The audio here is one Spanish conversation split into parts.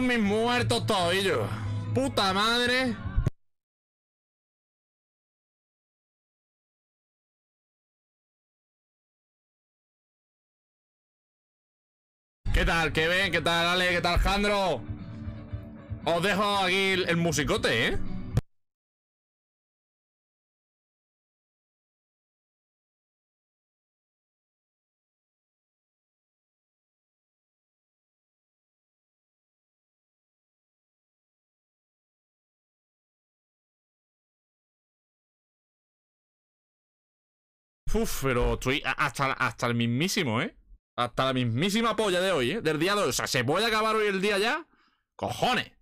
mis muertos tobillos. Puta madre. ¿Qué tal? ¿Qué ven? ¿Qué tal Ale? ¿Qué tal Jandro? Os dejo aquí el musicote, ¿eh? Uf, pero hasta, hasta el mismísimo, ¿eh? Hasta la mismísima polla de hoy, ¿eh? Del día de O sea, ¿se a acabar hoy el día ya? ¡Cojones!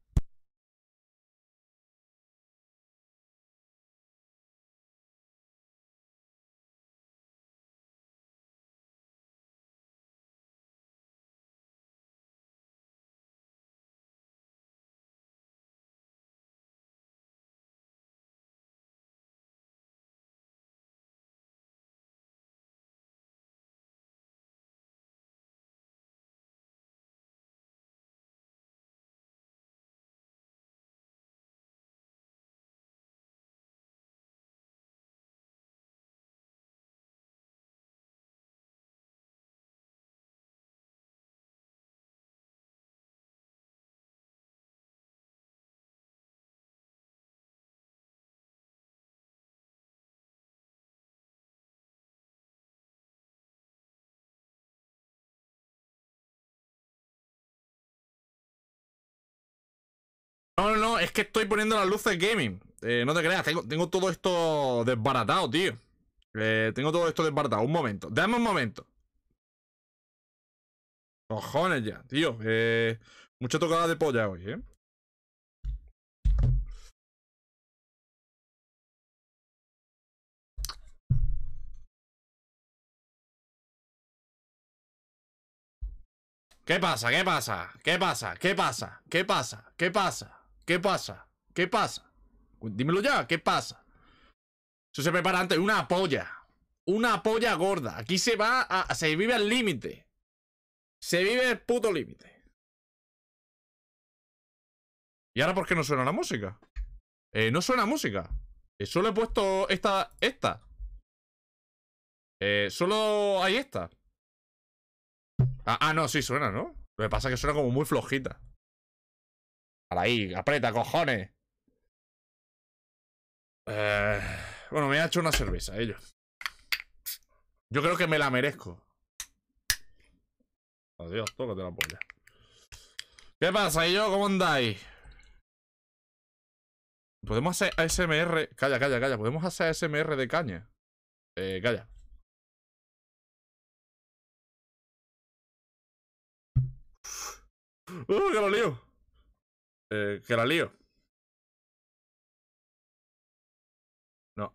es que estoy poniendo las luces gaming. Eh, no te creas, tengo, todo esto desbaratado, tío. Eh, tengo todo esto desbaratado. Un momento. Dame un momento. Cojones ya, tío. Eh, mucha tocada de polla hoy, ¿eh? ¿Qué pasa? ¿Qué pasa? ¿Qué pasa? ¿Qué pasa? ¿Qué pasa? ¿Qué pasa? ¿Qué pasa? ¿Qué pasa? Dímelo ya, ¿qué pasa? Eso se prepara antes, una polla. Una polla gorda. Aquí se va a. Se vive al límite. Se vive el puto límite. ¿Y ahora por qué no suena la música? Eh, no suena música. Eh, solo he puesto esta. Esta. Eh, solo hay esta. Ah, ah, no, sí suena, ¿no? Lo que pasa es que suena como muy flojita. Ahí, aprieta, cojones. Eh, bueno, me ha hecho una cerveza, ellos. Yo creo que me la merezco. Adiós, de la polla. ¿Qué pasa, yo? ¿Cómo andáis? Podemos hacer ASMR. Calla, calla, calla. Podemos hacer ASMR de caña. Eh, calla. ¡Uh, que lo lío! Eh, ¿Que la lío? No.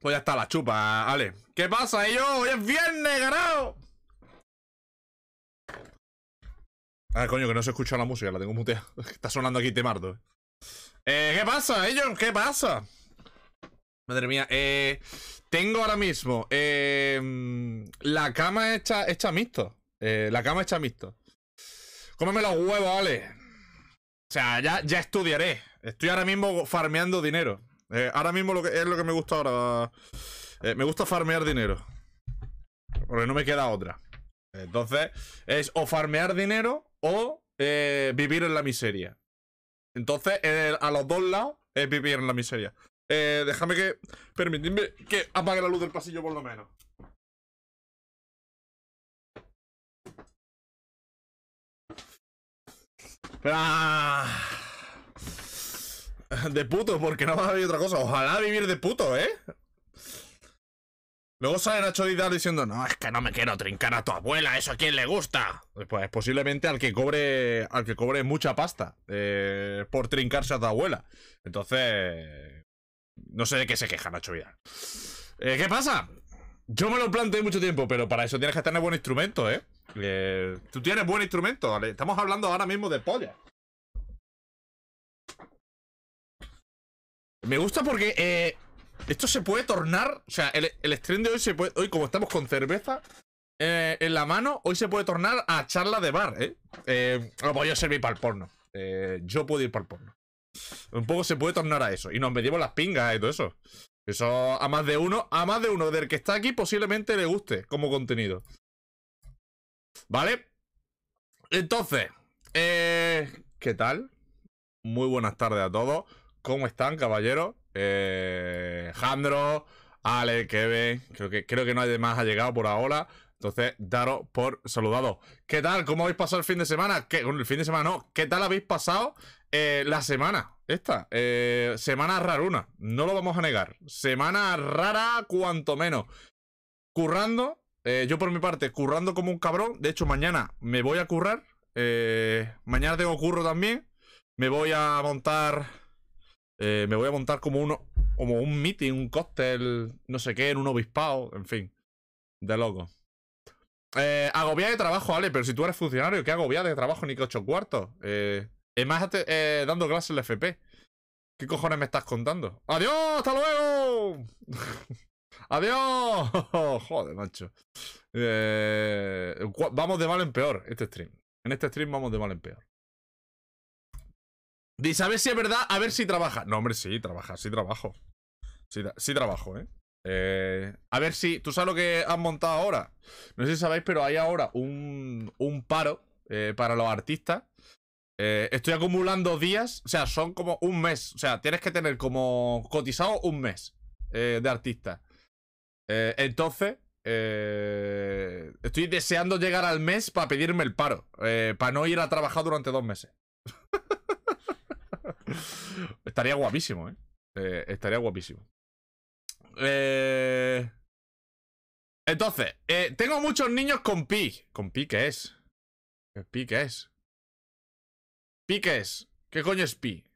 Pues ya está, la chupa, Ale. ¿Qué pasa, ellos? Hoy es viernes, ganado. Ay coño, que no se escucha la música, la tengo muteada. Está sonando aquí Temardo. Eh, ¿Qué pasa, ellos? ¿Qué pasa? Madre mía, eh, tengo ahora mismo eh, la cama hecha, hecha mixto. Eh, la cama hecha mixto. Cómeme los huevos, vale. O sea, ya, ya estudiaré. Estoy ahora mismo farmeando dinero. ahora mismo lo que, es lo que me gusta ahora. me gusta farmear dinero. Porque no me queda otra. Entonces, es o farmear dinero o vivir en la miseria. Entonces, a los dos lados es vivir en la miseria. Eh, déjame que... Permitidme que apague la luz del pasillo por lo menos. Ah. De puto, porque no va a haber otra cosa. Ojalá vivir de puto, ¿eh? Luego sale Nacho Vidal diciendo, no, es que no me quiero trincar a tu abuela, eso a quien le gusta. Pues posiblemente al que cobre, al que cobre mucha pasta eh, por trincarse a tu abuela. Entonces, no sé de qué se queja Nacho Vidal. Eh, ¿Qué pasa? Yo me lo planteé mucho tiempo, pero para eso tienes que tener buen instrumento, ¿eh? ¿eh? tú tienes buen instrumento, ¿vale? Estamos hablando ahora mismo de polla. Me gusta porque eh, esto se puede tornar. O sea, el, stream de hoy se puede. Hoy, como estamos con cerveza en la mano, hoy se puede tornar a charla de bar, ¿eh? eh no, voy pues servir para el porno. yo puedo ir para el porno. Un poco se puede tornar a eso. Y nos metimos las pingas y todo eso. Eso a más de uno, a más de uno del que está aquí posiblemente le guste como contenido. ¿Vale? Entonces, eh, ¿qué tal? Muy buenas tardes a todos. ¿Cómo están, caballeros? Eh, Jandro, Ale, Kevin, creo que, creo que no hay más ha llegado por ahora. Entonces, daros por saludado ¿Qué tal? ¿Cómo habéis pasado el fin de semana? ¿Qué, el fin de semana no. ¿Qué tal habéis pasado eh, la semana, esta, eh, semana raruna, no lo vamos a negar. Semana rara, cuanto menos. Currando, eh, yo por mi parte, currando como un cabrón. De hecho, mañana me voy a currar. Eh, mañana tengo curro también. Me voy a montar. me voy a montar como uno. Como un meeting, un cóctel, no sé qué, en un obispado, en fin. De loco. Eh, de trabajo, Ale, pero si tú eres funcionario, ¿qué agobia de trabajo ni que ocho cuartos? Eh más este, eh, dando clases en la FP. ¿Qué cojones me estás contando? ¡Adiós! ¡Hasta luego! ¡Adiós! Joder, macho. Eh, vamos de mal en peor este stream. En este stream vamos de mal en peor. Dice, a ver si es verdad, a ver si trabaja. No, hombre, sí, trabaja, sí trabajo. Sí, trabajo, ¿eh? ¿eh? A ver si... ¿Tú sabes lo que han montado ahora? No sé si sabéis, pero hay ahora un, paro eh, para los artistas eh, estoy acumulando días, o sea, son como un mes. O sea, tienes que tener como cotizado un mes eh, de artista. Eh, entonces, estoy deseando llegar al mes para pedirme el paro, para no ir a trabajar durante dos meses. estaría guapísimo, ¿eh? Estaría guapísimo. Entonces, tengo muchos niños con pi. ¿Con pi qué es? ¿Pi qué es? ¿Pi qué es? ¿Qué coño es pi?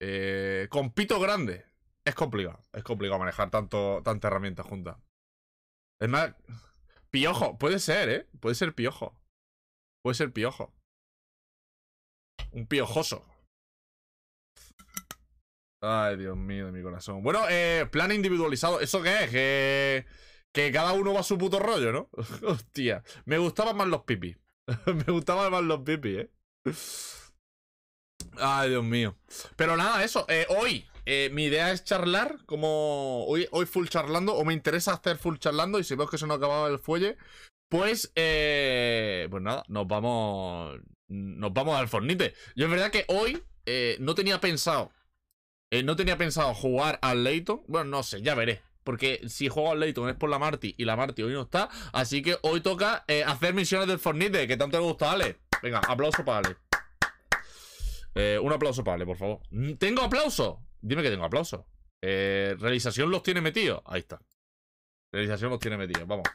Eh, con pito grande. Es complicado. Es complicado manejar tanto, tanta herramienta junta. Es más... Piojo. Puede ser, ¿eh? Puede ser piojo. Puede ser piojo. Un piojoso. Ay, Dios mío, de mi corazón. Bueno, eh, plan individualizado. ¿Eso qué es? Que, que cada uno va a su puto rollo, ¿no? Hostia. Me gustaban más los pipis. Me gustaban más los pipis, ¿eh? Ay, Dios mío. Pero nada, eso. Eh, hoy, eh, mi idea es charlar, como hoy, hoy full charlando, o me interesa hacer full charlando, y si veo que se nos acababa el fuelle, pues, eh, pues nada, nos vamos, nos vamos al fornite. Yo en verdad que hoy no tenía pensado, no tenía pensado jugar al Leighton, bueno, no sé, ya veré. Porque si juego al Leighton es por la Marty y la Marty hoy no está. Así que hoy toca hacer misiones del Fornite, que tanto le gusta a Ale. Venga, aplauso para Ale. Eh, un aplauso para por favor. Mm, ¡Tengo aplauso! Dime que tengo aplauso. Eh, realización los tiene metidos. Ahí está. Realización los tiene metidos. Vamos.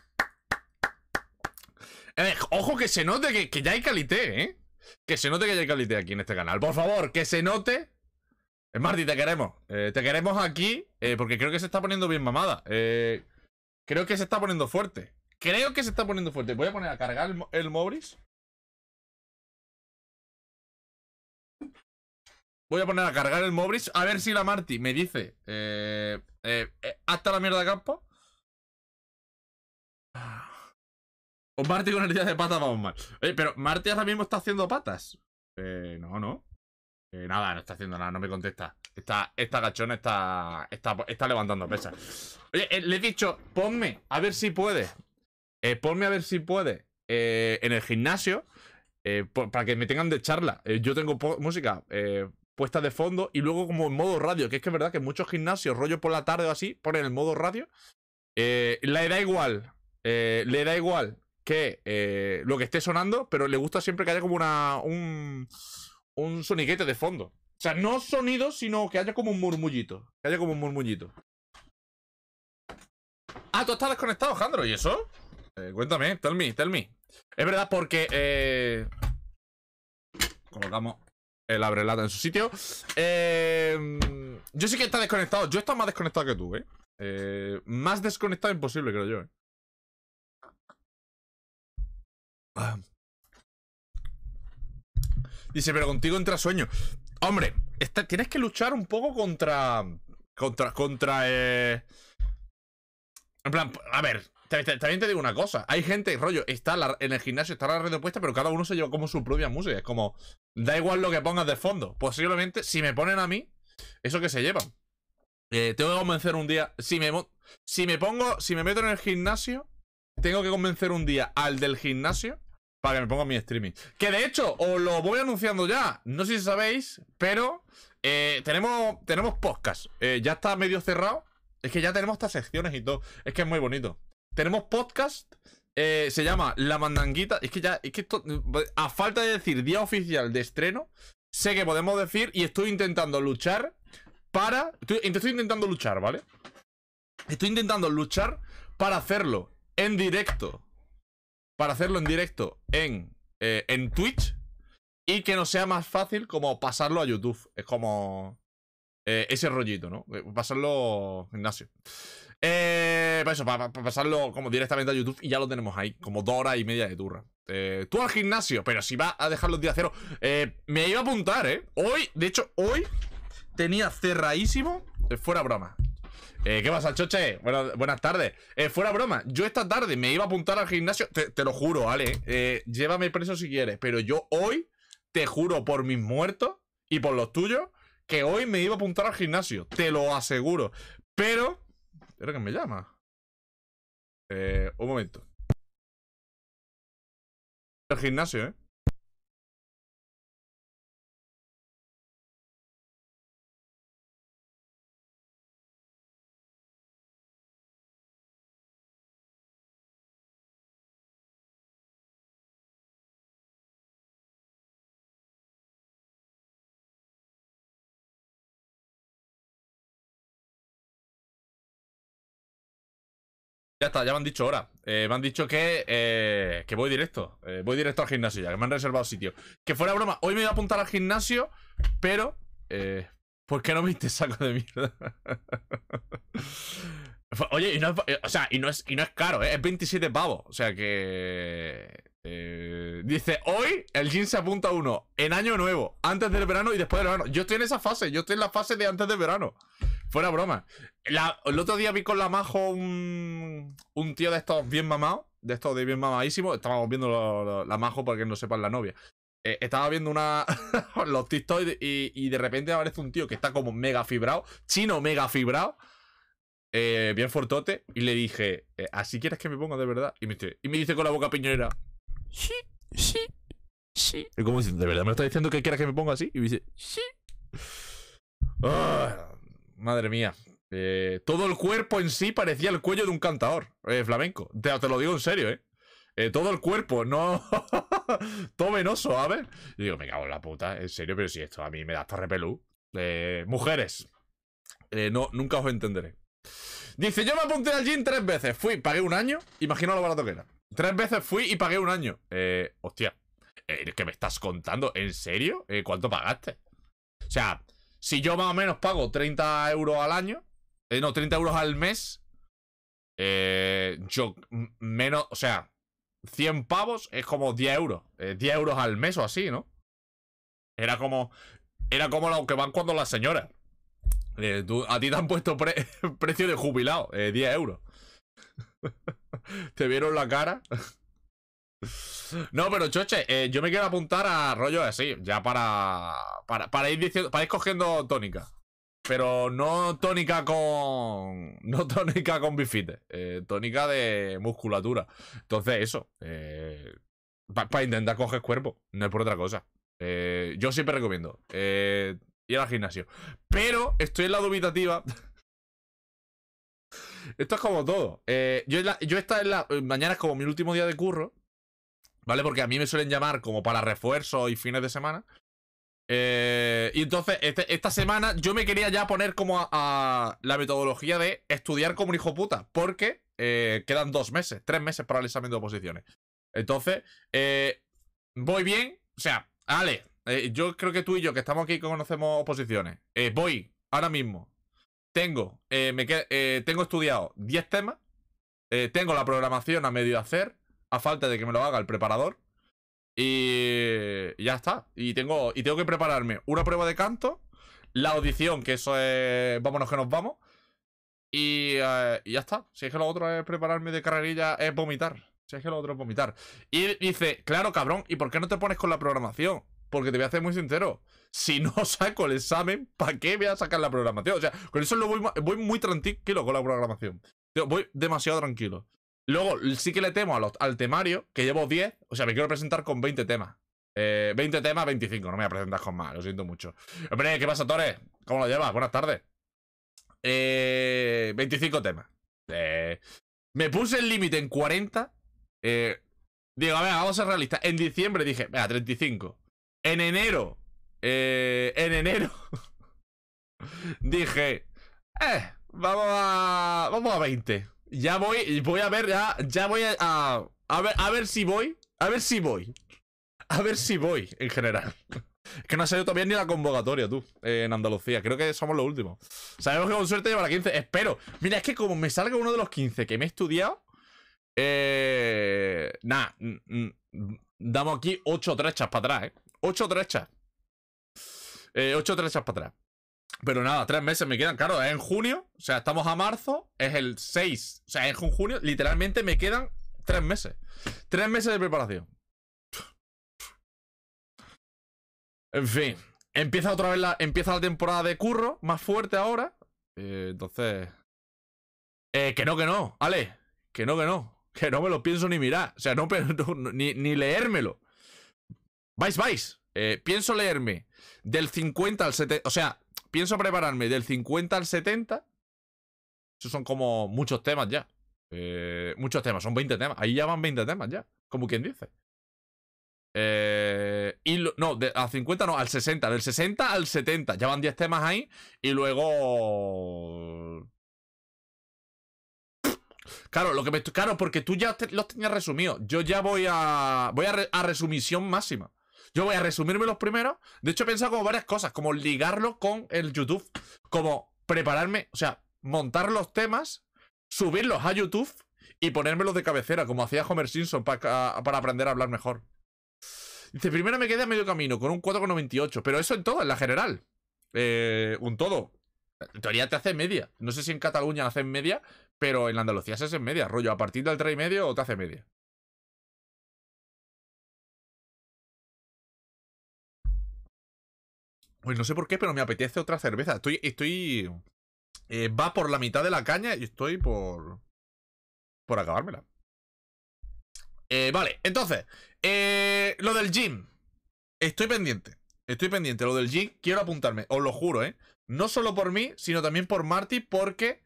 ojo que se note que, ya hay calité, ¿eh? Que se note que ya hay calité aquí en este canal. Por favor, que se note. Marty, te queremos. Eh, te queremos aquí porque creo que se está poniendo bien mamada. creo que se está poniendo fuerte. Creo que se está poniendo fuerte. Voy a poner a cargar el, el Mobris. Voy a poner a cargar el Mobris. A ver si la Marty me dice. Eh, eh, eh, hasta la mierda de campo. Ah. O Marty con heridas de patas vamos mal. Oye, pero Marty ahora mismo está haciendo patas. no, no. nada, no está haciendo nada, no me contesta. Esta, gachona está, está, levantando pesas. Oye, le he dicho, ponme, a ver si puede. ponme a ver si puede en el gimnasio. para que me tengan de charla. yo tengo música puesta de fondo y luego como en modo radio, que es que es verdad que muchos gimnasios, rollo por la tarde o así, ponen el modo radio. Eh, le da igual, eh, le da igual que eh, lo que esté sonando, pero le gusta siempre que haya como una, un, un soniquete de fondo. O sea, no sonido, sino que haya como un murmullito. Que haya como un murmullito. Ah, tú estás desconectado, Jandro, ¿y eso? cuéntame, tell me, tell me. Es verdad, porque... Colocamos el abre lata en su sitio. Em, yo sí que está desconectado. Yo he estado más desconectado que tú, ¿eh? eh más desconectado imposible, creo yo, ¿eh? Ah. Dice, pero contigo entra sueño. Hombre, tienes que luchar un poco contra. Contra. Contra. Eh... En plan, a ver, también te digo una cosa, hay gente, rollo, está en el gimnasio está la red puesta, pero cada uno se lleva como su propia música. Es como, da igual lo que pongas de fondo. Posiblemente, si me ponen a mí, eso que se llevan. Eh, tengo que convencer un día, si me, si me pongo, si me meto en el gimnasio, tengo que convencer un día al del gimnasio para que me ponga mi streaming. Que de hecho, os lo voy anunciando ya, no sé si sabéis, pero eh, tenemos, tenemos podcast. Eh, ya está medio cerrado. Es que ya tenemos estas secciones y todo. Es que es muy bonito. Tenemos podcast. Eh, se llama La Mandanguita. Es que ya, es que esto, a falta de decir día oficial de estreno, sé que podemos decir y estoy intentando luchar para. Estoy, intentando luchar, ¿vale? Estoy intentando luchar para hacerlo en directo. Para hacerlo en directo en, eh, en Twitch. Y que no sea más fácil como pasarlo a YouTube. Es como. Eh, ese rollito, ¿no? Pasarlo gimnasio. Eh, pues eso, para pasarlo como directamente a YouTube y ya lo tenemos ahí, como dos horas y media de turra. Eh, tú al gimnasio, pero si vas a dejar los días cero. Eh, me iba a apuntar, ¿eh? Hoy, de hecho, hoy tenía cerradísimo, eh, fuera broma. Eh, ¿Qué pasa, Choche? buenas tardes. fuera broma, yo esta tarde me iba a apuntar al gimnasio. Te, lo juro, Ale. llévame preso si quieres. Pero yo hoy, te juro por mis muertos y por los tuyos, que hoy me iba a apuntar al gimnasio. Te lo aseguro. Pero ¿Era que me llama. Eh, un momento. El gimnasio, ¿eh? Ya me han dicho ahora. Eh, me han dicho que, eh, que voy directo. Eh, voy directo al gimnasio ya, que me han reservado sitio. Que fuera broma, hoy me voy a apuntar al gimnasio, pero. ¿Por qué no me saco de mierda? Oye, y no, es, o sea, y no, es, y no es caro, es 27 pavos. O sea que. dice: Hoy el gym se apunta a uno, en año nuevo, antes del verano y después del verano. Yo estoy en esa fase, yo estoy en la fase de antes del verano. Fuera broma. el otro día vi con la Majo un, un tío de estos bien mamados, de estos de bien mamadísimos. estábamos viendo la majo que no sepan la novia. Eh, estaba viendo una los tiktoks y, de repente aparece un tío que está como mega fibrado, chino mega fibrado, eh, bien fortote, y le dije, eh, ¿así quieres que me ponga de verdad? Y me, dice, con la boca piñonera, sí, sí, sí. Y como ¿de verdad me está diciendo que quiera que me ponga así? Y me dice, sí. Ah, madre mía, eh, todo el cuerpo en sí parecía el cuello de un cantador eh, flamenco. Te, lo digo en serio, ¿eh? eh todo el cuerpo, no. todo venoso, a ver. Y digo, me cago en la puta, en serio, pero si esto a mí me da hasta repelú. mujeres, no, nunca os entenderé. Dice, yo me apunté al gym tres veces. Fui, pagué un año. Imagino lo barato que era. Tres veces fui y pagué un año. Eh, hostia. Eh, que me estás contando? ¿En serio? ¿Cuánto pagaste? O sea, si yo más o menos pago 30 euros al año, eh, no, 30 euros al mes. Eh, yo, menos, o sea, 100 pavos es como 10 euros. 10 eh, euros al mes o así, ¿no? Era como, era como lo que van cuando las señoras. a ti te han puesto precio de jubilado, 10 euros. te vieron la cara. no, pero choche, yo me quiero apuntar a rollos así, ya para, para, para ir diciendo, para ir cogiendo tónica. Pero no tónica con. No tónica con bifite. Eh, tónica de musculatura. Entonces, eso. Eh, para intentar coger cuerpo. No es por otra cosa. Eh, yo siempre recomiendo ir al gimnasio. Pero estoy en la dubitativa. Esto es como todo. yo, esta en la. Mañana es como mi último día de curro. ¿Vale? Porque a mí me suelen llamar como para refuerzos y fines de semana. Eh, y entonces, este, esta semana yo me quería ya poner como a, la metodología de estudiar como un hijo puta, porque eh, quedan dos meses, tres meses para el examen de oposiciones. Entonces, eh, voy bien, o sea, Ale, yo creo que tú y yo, que estamos aquí y conocemos oposiciones, voy ahora mismo, tengo, me tengo estudiado 10 temas, tengo la programación a medio hacer, a falta de que me lo haga el preparador. Y ya está. Y tengo, y tengo que prepararme una prueba de canto, la audición, que eso es vámonos que nos vamos. Eh, y, ya está. Si es que lo otro es prepararme de carrerilla, es vomitar. Si es que lo otro es vomitar. Y dice, claro, cabrón, ¿y por qué no te pones con la programación? Porque te voy a hacer muy sincero. Si no saco el examen, ¿para qué voy a sacar la programación? O sea, con eso lo voy muy tranquilo con la programación. Voy demasiado tranquilo. Luego, sí que le temo al temario, que llevo 10. O sea, me quiero presentar con 20 temas. 20 eh, temas, 25. No me voy a presentar con más, lo siento mucho. Hombre, ¿qué pasa, Tore? ¿Cómo lo llevas? Buenas tardes. 25 eh, temas. Eh, me puse el límite en 40. digo, a ver, vamos a ser realistas. En diciembre dije, venga, 35. En enero. en enero. dije, eh, vamos a. Vamos a 20. Ya voy, voy a ver, ya, ya voy a, a, ver, a ver si voy, a ver si voy, a ver si voy en general. Es que no ha salido todavía ni la convocatoria, tú, en Andalucía. Creo que somos los últimos. Sabemos que con suerte llevará 15. Espero. Mira, es que como me salga uno de los 15 que me he estudiado, eh, nada, damos aquí 8 trechas para atrás, ¿eh? 8 trechas. Eh, 8 trechas para atrás. Pero nada, tres meses me quedan, claro, es en junio, o sea, estamos a marzo, es el 6, o sea, es en junio, literalmente me quedan tres meses. Tres meses de preparación. En fin, empieza otra vez la, empieza la temporada de curro, más fuerte ahora. Eh, entonces... Eh, que no, que no, vale que no, que no, que no me lo pienso ni mirar, o sea, no, ni, ni leérmelo. Vais, vais, eh, pienso leerme del 50 al 70, o sea, Pienso prepararme del 50 al 70. Esos son como muchos temas ya. Eh, muchos temas, son 20 temas. Ahí ya van 20 temas ya, como quien dice. Eh, y no, al 50 no, al 60. Del 60 al 70. Ya van 10 temas ahí. Y luego... Claro, lo que me, claro porque tú ya los tenías resumido. Yo ya voy a... Voy a resumisión máxima. Yo voy a resumirme los primeros. De hecho, he pensado como varias cosas, como ligarlo con el YouTube, como prepararme, o sea, montar los temas, subirlos a YouTube y ponérmelos de cabecera, como hacía Homer Simpson para, aprender a hablar mejor. Dice, primero me quedé a medio camino, con un 4,98, pero eso en todo, en la general. Eh, un todo. En teoría te hace media. No sé si en Cataluña hace media, pero en Andalucía se hace media, rollo. A partir del 3,5 te hace media. Pues no sé por qué, pero me apetece otra cerveza. Estoy. estoy eh, va por la mitad de la caña y estoy por. Por acabármela. Eh, vale, entonces. Eh, lo del gym. Estoy pendiente. Estoy pendiente. Lo del gym, quiero apuntarme. Os lo juro, ¿eh? No solo por mí, sino también por Marty, porque.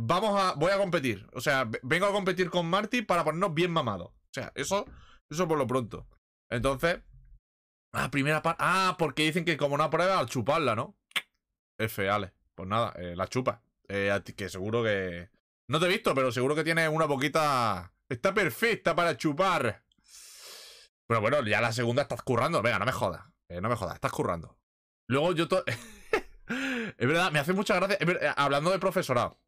vamos a. Voy a competir. O sea, vengo a competir con Marty para ponernos bien mamados. O sea, eso. Eso por lo pronto. Entonces, Ah, primera parte. Ah, porque dicen que como una prueba al chuparla, ¿no? F, Ale. Pues nada, eh, la chupa. Eh, que seguro que. No te he visto, pero seguro que tiene una poquita. Está perfecta para chupar. Pero bueno, ya la segunda estás currando. Venga, no me jodas. Eh, no me jodas, estás currando. Luego yo. es verdad, me hace mucha gracia. hablando de profesorado.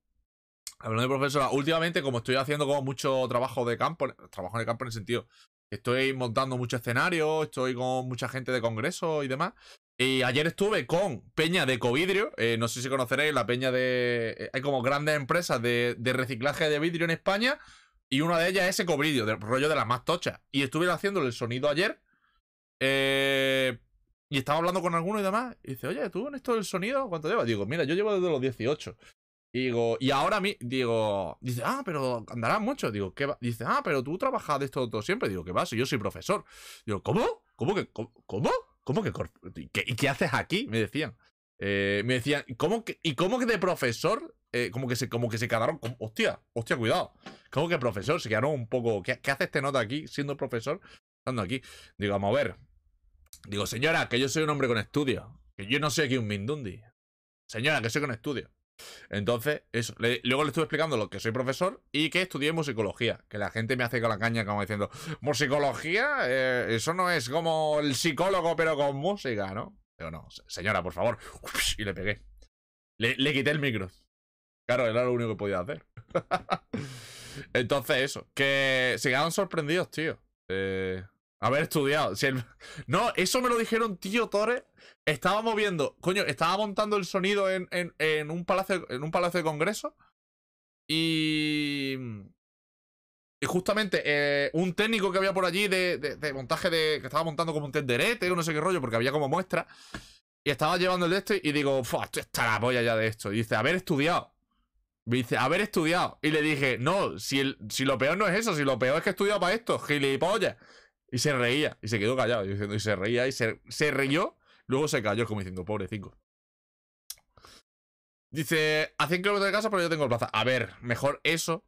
Hablando de profesorado, últimamente, como estoy haciendo como mucho trabajo de campo, trabajo en campo en el sentido Estoy montando mucho escenarios, estoy con mucha gente de Congreso y demás. Y ayer estuve con Peña de Covidrio, eh, no sé si conoceréis la Peña de... Eh, hay como grandes empresas de, reciclaje de vidrio en España y una de ellas es Ecovidrio, del rollo de las más tochas. Y estuve haciéndole el sonido ayer eh, y estaba hablando con alguno y demás. Y dice, oye, ¿tú en esto del sonido cuánto llevas? Digo, mira, yo llevo desde los 18. Digo, y ahora a mí, digo, dice, ah, pero andará mucho. Digo, ¿qué Dice, ah, pero tú trabajas de esto todo siempre. Digo, ¿qué va? yo soy profesor. Digo, ¿cómo? ¿Cómo que? ¿Cómo? ¿Cómo que? ¿Y qué, haces aquí? Me decían. Eh, me decían, ¿cómo ¿y cómo que de profesor? Eh, como que se como que se quedaron. con hostia, hostia, cuidado. ¿Cómo que profesor? Se quedaron un poco. ¿Qué, hace este nota aquí siendo profesor? aquí. Digo, vamos a ver. Digo, señora, que yo soy un hombre con estudio. Que yo no soy aquí un Mindundi. Señora, que soy con estudio. Entonces, eso. luego le estuve explicando lo que soy profesor y que estudié musicología. Que la gente me hace con la caña como diciendo, ¿musicología? Eh, eso no es como el psicólogo, pero con música, ¿no? Pero no, señora, por favor. y le pegué. Le, le, quité el micro. Claro, era lo único que podía hacer. Entonces, eso. Que se quedaron sorprendidos, tío. Eh, Haber estudiado. No, eso me lo dijeron tío Torres. Estaba moviendo, coño, estaba montando el sonido en, un, palacio, en un palacio de congreso. Y. Y justamente eh, un técnico que había por allí de, montaje de. que estaba montando como un tenderete o no sé qué rollo, porque había como muestra. Y estaba llevando el de esto y digo, Fua, esto está la polla ya de esto. Y dice, haber estudiado. Me dice, haber estudiado. Y le dije, no, si, el, si lo peor no es eso, si lo peor es que he estudiado para esto, gilipollas. Y se reía, y se quedó callado. Y se reía, y se, se Luego se cayó, como diciendo, pobre cinco. Dice, a 100 kilómetros de casa, pero yo tengo el plaza. A ver, mejor eso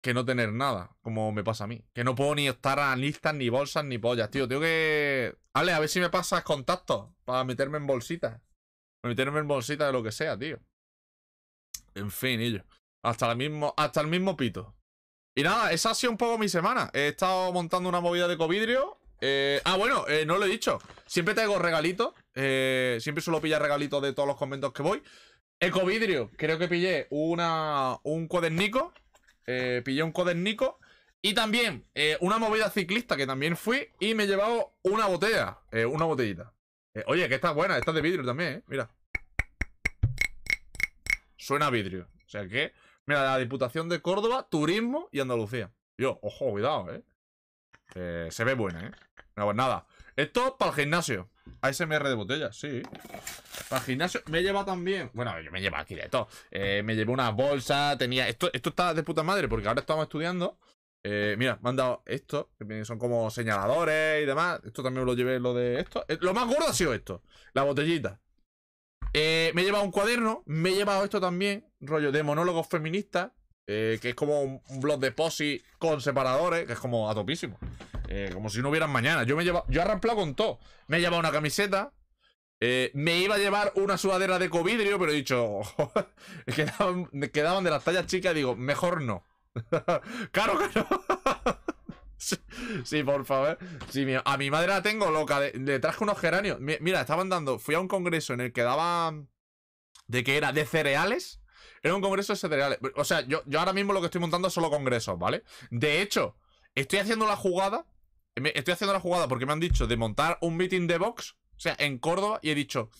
que no tener nada, como me pasa a mí. Que no puedo ni estar a listas, ni bolsas, ni pollas, tío. Tengo que. Ale, a ver si me pasas contacto, para meterme en bolsitas. Para meterme en bolsitas de lo que sea, tío. En fin, yo Hasta, mismo, hasta el mismo pito. Y nada, esa ha sido un poco mi semana. He estado montando una movida de covidrio. Eh, ah, bueno, eh, no lo he dicho. Siempre traigo regalitos. Eh, siempre suelo pillar regalitos de todos los conventos que voy. Ecovidrio, creo que pillé una, un codernico. pillé un codernico. Y también una movida ciclista que también fui. Y me he llevado una botella. una botellita. oye, que está buena. Esta es de vidrio también, ¿eh? Mira. Suena a vidrio. O sea que... Mira, la Diputación de Córdoba, Turismo y Andalucía. Yo, ojo, cuidado, ¿eh? eh se ve buena, ¿eh? No, pues nada. Esto para el gimnasio. ASMR de botellas, sí. Para el gimnasio me lleva también. Bueno, yo me llevo aquí de todo. Eh, me llevo una bolsa, tenía. Esto, esto está de puta madre porque ahora estamos estudiando. Eh, mira, me han dado esto, que son como señaladores y demás. Esto también lo llevé, lo de esto. Lo más gordo ha sido esto: la botellita. Eh, me he llevado un cuaderno, me he llevado esto también, rollo de monólogos feministas, eh, que es como un, blog de posi con separadores, que es como a topísimo. Eh, como si no hubieran mañana. Yo me he llevado, yo he con todo. Me he llevado una camiseta, eh, me iba a llevar una sudadera de covidrio, pero he dicho, quedaban, quedaban de las tallas chicas, digo, mejor no. claro que no. Sí, por favor. Sí, a mi madre la tengo loca. Le, le traje unos geranios. Mira, estaban dando. Fui a un congreso en el que daba ¿De que era? ¿De cereales? Era un congreso de cereales. O sea, yo, yo ahora mismo lo que estoy montando es solo congresos, ¿vale? De hecho, estoy haciendo la jugada. Estoy haciendo la jugada porque me han dicho de montar un meeting de box. O sea, en Córdoba. Y he dicho.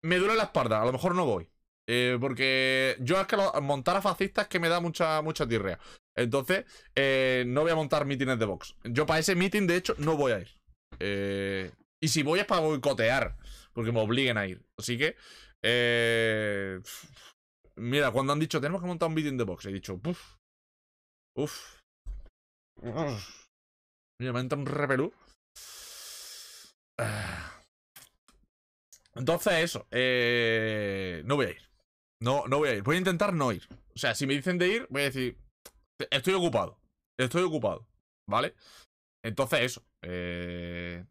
Me duele la espalda, a lo mejor no voy. Eh, porque yo es que montar a fascistas es que me da mucha, mucha tirrea. Entonces, eh, no voy a montar mítines de Vox. Yo para ese mítin de hecho, no voy a ir. Eh, y si voy es para boicotear, porque me obliguen a ir. Así que, mira, cuando han dicho, tenemos que montar un mítin de Vox, he dicho, uff, Mira, me entra un repelú. Ah. Entonces, eso. no voy a ir. No, no voy a ir. Voy a intentar no ir. O sea, si me dicen de ir, voy a decir, estoy ocupado. Estoy ocupado. ¿Vale? Entonces, eso. Eh...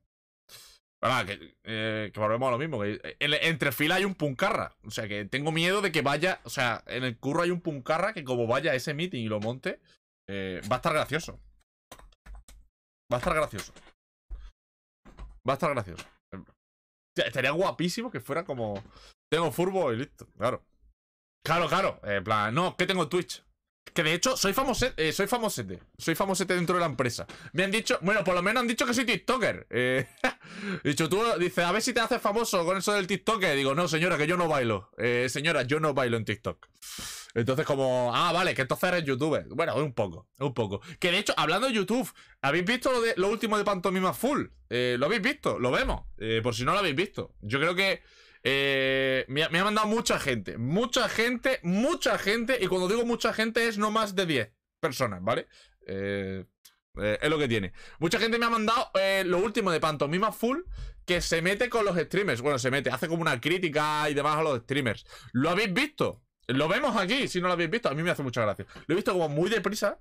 Ah, que, volvemos a lo mismo. Eh, entre fila hay un puncarra. O sea, que tengo miedo de que vaya. O sea, en el curro hay un puncarra que, como vaya a ese meeting y lo monte, eh, va a estar gracioso. Va a estar gracioso. Va a estar gracioso. Estaría guapísimo que fuera como. Tengo furbo y listo, claro. Claro, claro. En plan, no, que tengo Twitch. Que de hecho, soy famosete, eh, soy famosete. Soy famosete dentro de la empresa. Me han dicho, bueno, por lo menos han dicho que soy TikToker. Eh, dicho, tú dices, a ver si te haces famoso con eso del TikToker. Digo, no, señora, que yo no bailo. Eh, señora, yo no bailo en TikTok. Entonces, como, ah, vale, que entonces eres youtuber. Bueno, un poco, un poco. Que de hecho, hablando de YouTube, ¿habéis visto lo, lo último de Pantomima Full? ¿Lo habéis visto? Lo vemos. por si no lo habéis visto. Yo creo que eh, me, ha mandado mucha gente, mucha gente, mucha gente, y cuando digo mucha gente es no más de 10 personas, ¿vale? Eh, eh, es lo que tiene. Mucha gente me ha mandado lo último de Pantomima Full, que se mete con los streamers. Bueno, se mete, hace como una crítica y demás a los streamers. ¿Lo habéis visto? Lo vemos aquí, si no lo habéis visto, a mí me hace mucha gracia. Lo he visto como muy deprisa,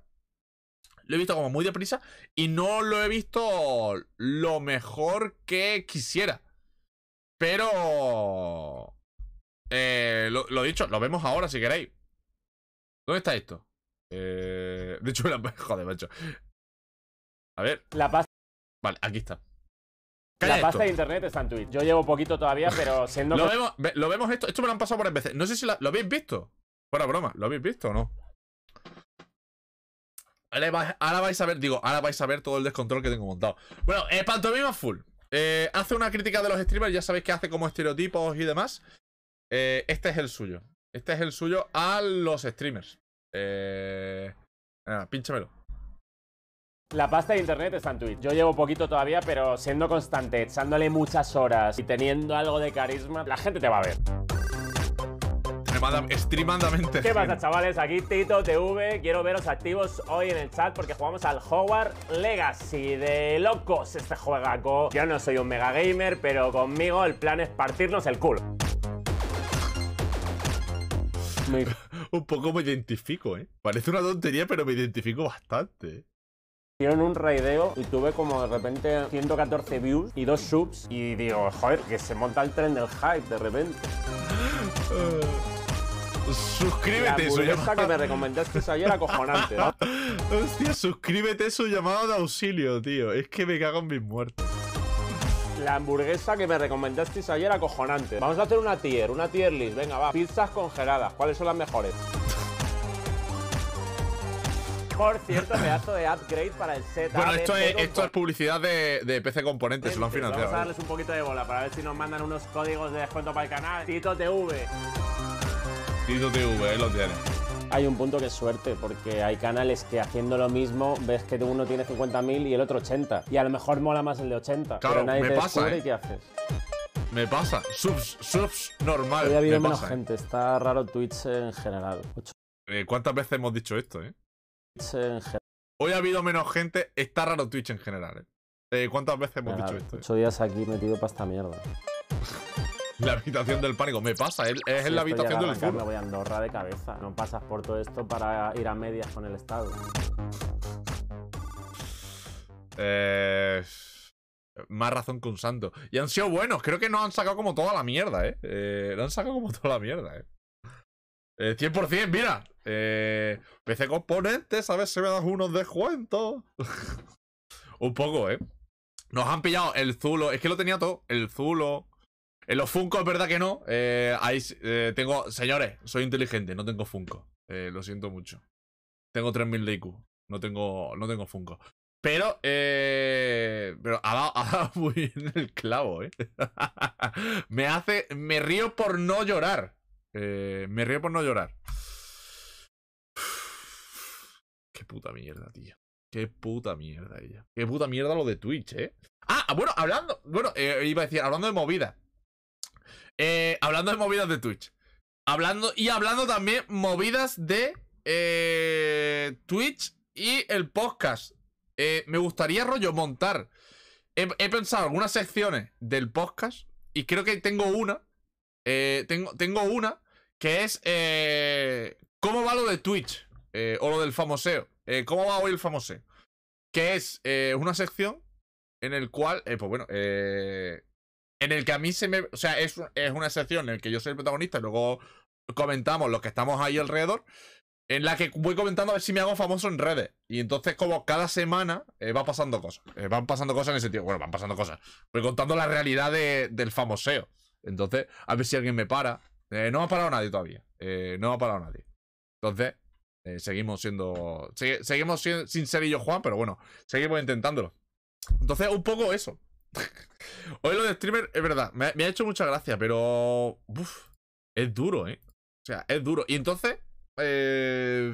lo he visto como muy deprisa y no lo he visto lo mejor que quisiera. Pero... Eh, lo, dicho, lo vemos ahora si queréis. ¿Dónde está esto? Eh, de hecho, la... joder, macho. A ver. La pasta. Vale, aquí está. La pasta de internet está en Twitch. Yo llevo poquito todavía, pero siendo. lo, vemos, lo vemos esto. Esto me lo han pasado varias veces. No sé si lo habéis visto. Fuera broma, ¿lo habéis visto o no? Ahora vais a ver, digo, ahora vais a ver todo el descontrol que tengo montado. Bueno, eh, pantomima full. Eh, hace una crítica de los streamers, ya sabéis que hace como estereotipos y demás. Eh, este es el suyo. Este es el suyo a los streamers. Eh, nada, La pasta de internet está en Twitch. Yo llevo poquito todavía, pero siendo constante, echándole muchas horas y teniendo algo de carisma, la gente te va a ver extremadamente. ¿Qué pasa, chavales? Aquí Tito TV. Quiero veros activos hoy en el chat porque jugamos al Hogwarts Legacy. De locos este juegaco. Yo no soy un mega gamer, pero conmigo el plan es partirnos el culo. un poco me identifico, ¿eh? Parece una tontería, pero me identifico bastante. Hicieron un raideo y tuve como de repente 114 views y dos subs. Y digo, joder, que se monta el tren del hype de repente. Suscríbete. La su que me recomendaste ayer acojonante, Hostia, suscríbete su llamado de auxilio, tío. Es que me cago en mis muertos. La hamburguesa que me recomendasteis ayer acojonante. Vamos a hacer una tier, una tier list. Venga, va. Pizzas congeladas. ¿Cuáles son las mejores? Por cierto, pedazo de upgrade para el set. Bueno, esto, es, publicidad de, PC Componentes, lo han financiado. Vamos a ¿eh? darles un poquito de bola para ver si nos mandan unos códigos de descuento para el canal. Tito TV. Eh, hay un punto que es suerte, porque hay canales que haciendo lo mismo ves que uno tiene 50.000 y el otro 80. Y a lo mejor mola más el de 80. Claro, pero nadie me te pasa, eh. y ¿qué haces? Me pasa. Subs, subs normal. Eh. Hoy ha habido menos gente. Está raro Twitch en general. ¿Cuántas veces hemos dicho esto, eh? en Hoy ha habido menos gente. Está raro Twitch en general, ¿Cuántas veces hemos dicho esto? Ocho días aquí metido para esta mierda. La habitación del pánico. Me pasa, es, la habitación del pánico. Me voy a Andorra de cabeza. No pasas por todo esto para ir a medias con el Estado. Eh, más razón que un santo. Y han sido buenos. Creo que nos han sacado como toda la mierda, ¿eh? eh nos han sacado como toda la mierda, ¿eh? 100%, eh, mira. Eh, PC componentes, a ver si me das unos descuentos. un poco, ¿eh? Nos han pillado el Zulo. Es que lo tenía todo. El Zulo. En eh, los Funko es verdad que no. Eh, eh, tengo. Señores, soy inteligente, no tengo Funko. lo siento mucho. Tengo 3000 de IQ. No tengo, no tengo Funko. Pero, pero ha dado, muy bien el clavo, ¿eh? me hace. Me río por no llorar. me río por no llorar. Qué puta mierda, tío. Qué puta mierda, ella. Qué puta mierda lo de Twitch, ¿eh? Ah, bueno, hablando. Bueno, iba a decir, hablando de movida. Eh, hablando de movidas de Twitch. Hablando, y hablando también movidas de eh, Twitch y el podcast. Eh, me gustaría, rollo, montar. He, pensado algunas secciones del podcast y creo que tengo una. tengo, tengo una que es ¿Cómo va lo de Twitch? o lo del famoseo. ¿Cómo va hoy el famoseo? Que es una sección en el cual, pues bueno, eh, en el que a mí se me. O sea, es, es una sección en la que yo soy el protagonista y luego comentamos los que estamos ahí alrededor. En la que voy comentando a ver si me hago famoso en redes. Y entonces, como cada semana, eh, va pasando cosas. Eh, van pasando cosas en ese sentido. Bueno, van pasando cosas. Voy contando la realidad del famoseo. Entonces, a ver si alguien me para. Eh, no me ha parado nadie todavía. no me ha parado nadie. Entonces, seguimos siendo. seguimos sin, sin ser yo Juan, pero bueno, seguimos intentándolo. Entonces, un poco eso. Hoy lo de streamer, es verdad, me ha, hecho mucha gracia, pero. es duro, ¿eh? O sea, es duro. Y entonces. Eh,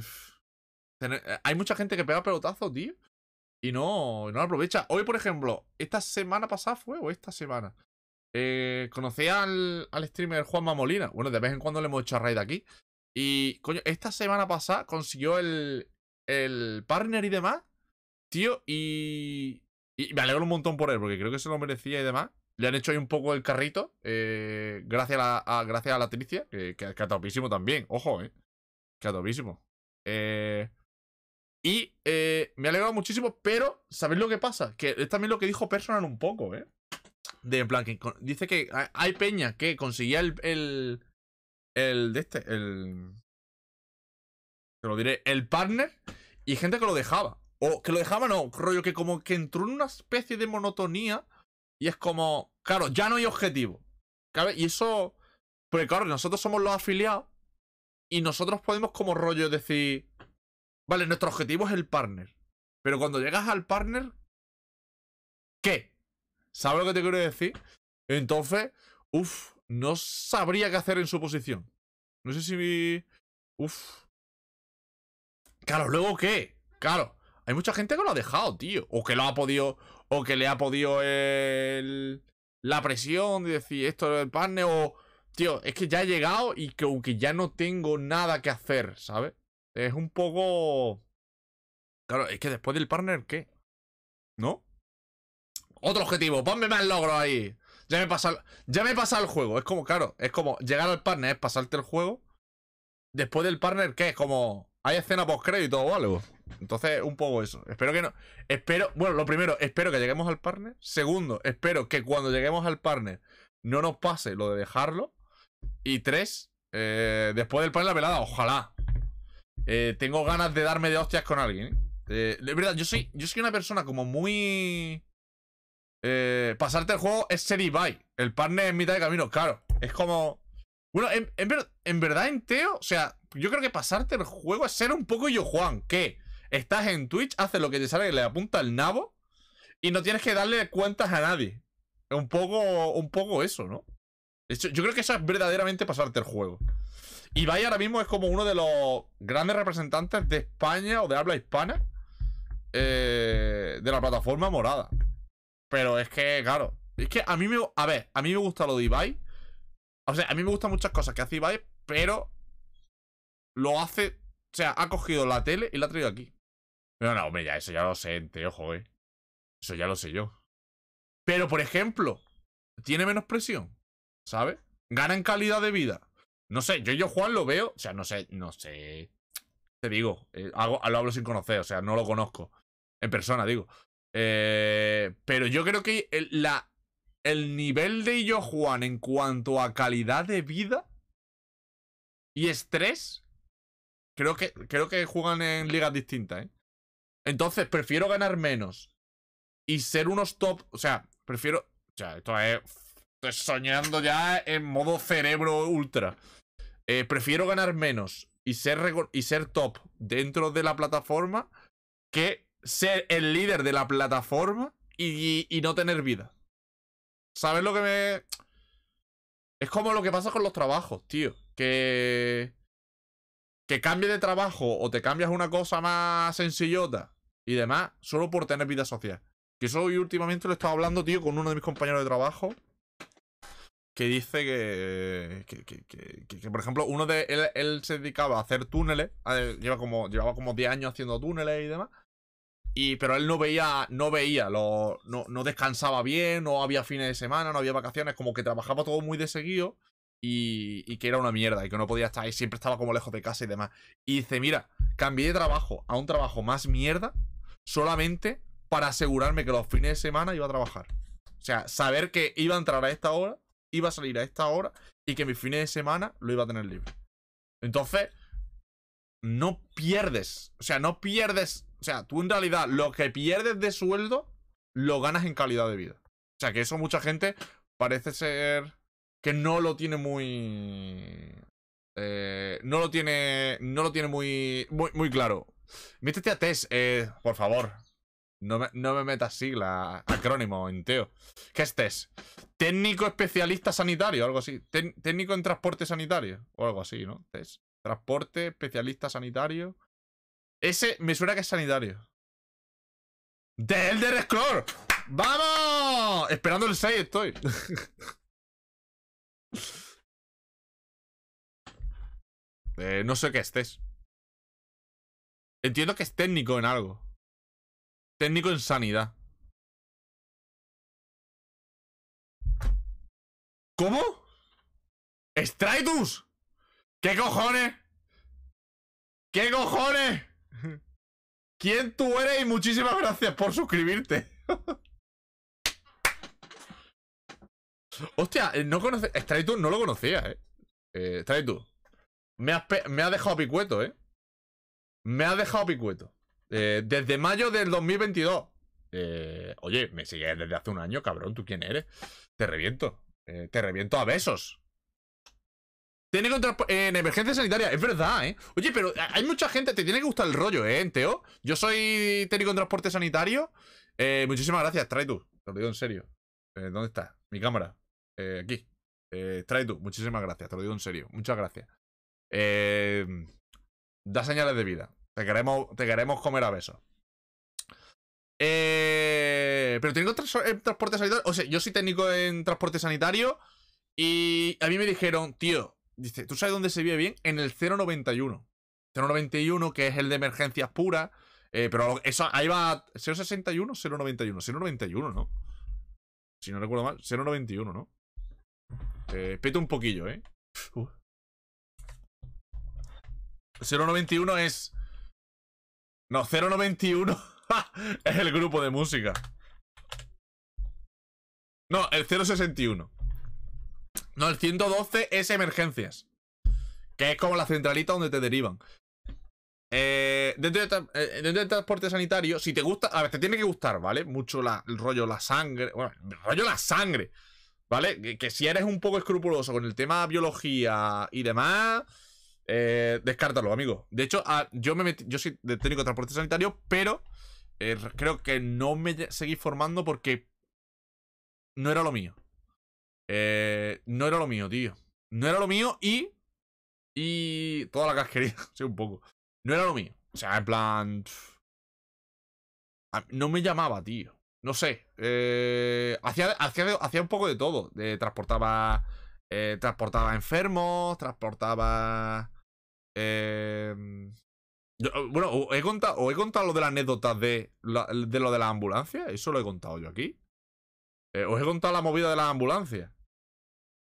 eh, hay mucha gente que pega pelotazo, tío. Y no, no aprovecha. Hoy, por ejemplo, esta semana pasada fue, o esta semana. Eh, conocí al, al streamer Juanma Molina. Bueno, de vez en cuando le hemos hecho raid aquí. Y, coño, esta semana pasada consiguió el, el partner y demás. Tío, y me alegro un montón por él, porque creo que se lo merecía y demás. Le han hecho ahí un poco el carrito, eh, gracias, a la, gracias a la Tricia, que, que, también, ojo, eh. Que a topísimo. Eh, y eh, me ha alegrado muchísimo, pero ¿sabéis lo que pasa? Que es también lo que dijo Personal un poco, ¿eh? De plan, que dice que hay peña que conseguía el, el. de este, el. Te lo diré, el partner y gente que lo dejaba. O que lo dejaba, no, rollo que como que entró en una especie de monotonía y es como, claro, ya no hay objetivo. ¿Cabe? Y eso, porque claro, nosotros somos los afiliados y nosotros podemos como rollo decir, vale, nuestro objetivo es el partner. Pero cuando llegas al partner, ¿qué? ¿Sabes lo que te quiero decir? Entonces, uff, no sabría qué hacer en su posición. No sé si... Uff. Claro, luego qué. Claro. Hay mucha gente que lo ha dejado, tío. O que lo ha podido. O que le ha podido el, la presión de decir esto es el partner. O. Tío, es que ya he llegado y que aunque ya no tengo nada que hacer, ¿sabes? Es un poco. Claro, es que después del partner, ¿qué? ¿No? Otro objetivo, ponme más logro ahí. Ya me pasa, ya me pasa el juego. Es como, claro, es como llegar al partner, es pasarte el juego. Después del partner, ¿qué? Es como. ¿Hay escena post crédito o algo? Entonces, un poco eso. Espero que no. Espero. Bueno, lo primero, espero que lleguemos al partner. Segundo, espero que cuando lleguemos al partner no nos pase lo de dejarlo. Y tres, eh, después del partner la velada, ojalá. Eh, tengo ganas de darme de hostias con alguien. ¿eh? de verdad, yo soy, yo soy una persona como muy. pasarte el juego es ser by. El partner es mitad de camino, claro. Es como. Bueno, en, en, verdad, en Teo, o sea, yo creo que pasarte el juego es ser un poco yo Juan, que Estás en Twitch, haces lo que te sale, le apunta el nabo y no tienes que darle cuentas a nadie. Un poco, un poco eso, ¿no? yo creo que eso es verdaderamente pasarte el juego. Ibai ahora mismo es como uno de los grandes representantes de España o de habla hispana eh, de la plataforma morada. Pero es que, claro, es que a mí me. A ver, a mí me gusta lo de Ibai. O sea, a mí me gustan muchas cosas que hace Ibai, pero lo hace. O sea, ha cogido la tele y la ha traído aquí. No, no, hombre, ya, eso ya lo sé, te ojo, eh. Eso ya lo sé yo. Pero, por ejemplo, tiene menos presión, ¿sabes? Gana en calidad de vida. No sé, yo yo Juan lo veo, o sea, no sé, no sé. Te digo, eh, hago, lo hablo sin conocer, o sea, no lo conozco. En persona, digo. Eh, pero yo creo que el, la, el nivel de yo Juan en cuanto a calidad de vida y estrés, creo que, creo que juegan en ligas distintas, ¿eh? Entonces, prefiero ganar menos y ser unos top. O sea, prefiero. O esto es. Estoy soñando ya en modo cerebro ultra. Eh, prefiero ganar menos y ser, y ser top dentro de la plataforma que ser el líder de la plataforma y, y no tener vida. ¿Sabes lo que me.? Es como lo que pasa con los trabajos, tío. Que. Que cambie de trabajo o te cambias una cosa más sencillota y demás, solo por tener vida social. Que eso hoy últimamente lo he estado hablando, tío, con uno de mis compañeros de trabajo. Que dice que, que, por ejemplo, uno de él, él, se dedicaba a hacer túneles. lleva como, llevaba como 10 años haciendo túneles y demás. Y, pero él no veía, no veía, lo, no, descansaba bien, no había fines de semana, no había vacaciones, como que trabajaba todo muy de seguido y, y, que era una mierda y que no podía estar ahí, siempre estaba como lejos de casa y demás. Y dice, mira, cambié de trabajo a un trabajo más mierda solamente para asegurarme que los fines de semana iba a trabajar. O sea, saber que iba a entrar a esta hora, iba a salir a esta hora y que mis fines de semana lo iba a tener libre. Entonces, no pierdes. O sea, no pierdes. O sea, tú en realidad lo que pierdes de sueldo lo ganas en calidad de vida. O sea, que eso mucha gente parece ser que no lo tiene muy. Eh, no lo tiene. No lo tiene muy. Muy, muy claro. Métete a Tess, eh, por favor. No me, no me, metas sigla, acrónimo, enteo. ¿Qué es Tess Técnico especialista sanitario, algo así. técnico en transporte sanitario, o algo así, ¿no? TES. Transporte especialista sanitario. Ese me suena que es sanitario. Del Elder ¡Vamos! Esperando el 6 estoy. Eh, no sé qué es Tess Entiendo que es técnico en algo. Técnico en sanidad. ¿Cómo? ¡Stratus! ¿Qué cojones? ¿Qué cojones? ¿Quién tú eres? Y muchísimas gracias por suscribirte. Hostia, eh, no conocía... Stratus no lo conocía, eh. eh Stratus. Me ha me dejado picueto, eh me ha dejado picueto. Eh, desde mayo del 2022. Eh, oye, me sigues desde hace un año, cabrón. ¿Tú quién eres? Te reviento. Eh, te reviento a besos. Tiene contra... En emergencia sanitaria, es verdad, ¿eh? Oye, pero hay mucha gente, te tiene que gustar el rollo, ¿eh, Teo? Yo soy técnico en transporte sanitario. Eh, muchísimas gracias, Trae tú. Te lo digo en serio. ¿Dónde está? Mi cámara. aquí. Eh, tú. muchísimas gracias, te lo digo en serio. Muchas gracias. Eh, Da señales de vida. Te queremos, te queremos comer a besos. Eh, pero tengo en eh, transporte sanitario. O sea, yo soy técnico en transporte sanitario. Y a mí me dijeron, tío, dice, ¿tú sabes dónde se vive bien? En el 091. 091, que es el de emergencias puras. Eh, pero eso, ahí va 061, 091. 091, ¿no? Si no recuerdo mal, 091, ¿no? Eh, un poquillo, ¿eh? Uf. 091 es... No, 091 es el grupo de música. No, el 061. No, el 112 es emergencias. Que es como la centralita donde te derivan. Eh, dentro, de, eh, del transporte sanitario, si te gusta, a ver, te tiene que gustar, ¿vale? Mucho la, el rollo la sangre, bueno, el rollo la sangre, ¿vale? que, si eres un poco escrupuloso con el tema biología y demás, eh, descártalo, amigo. De hecho, ah, yo me yo soy de técnico de transporte sanitario, pero eh, creo que no me seguí formando porque no era lo mío. Eh, no era lo mío, tío. No era lo mío y. Y. Toda la casquería, sí, un poco. No era lo mío. O sea, en plan. no me llamaba, tío. No sé. Eh, hacía, un poco de todo. transportaba. transportaba enfermos, transportaba. Em, eh, bueno, he contado, he contado lo de la anécdota de, lo de la ambulancia? Eso lo he contado yo aquí. Eh, os he contado la movida de la ambulancia.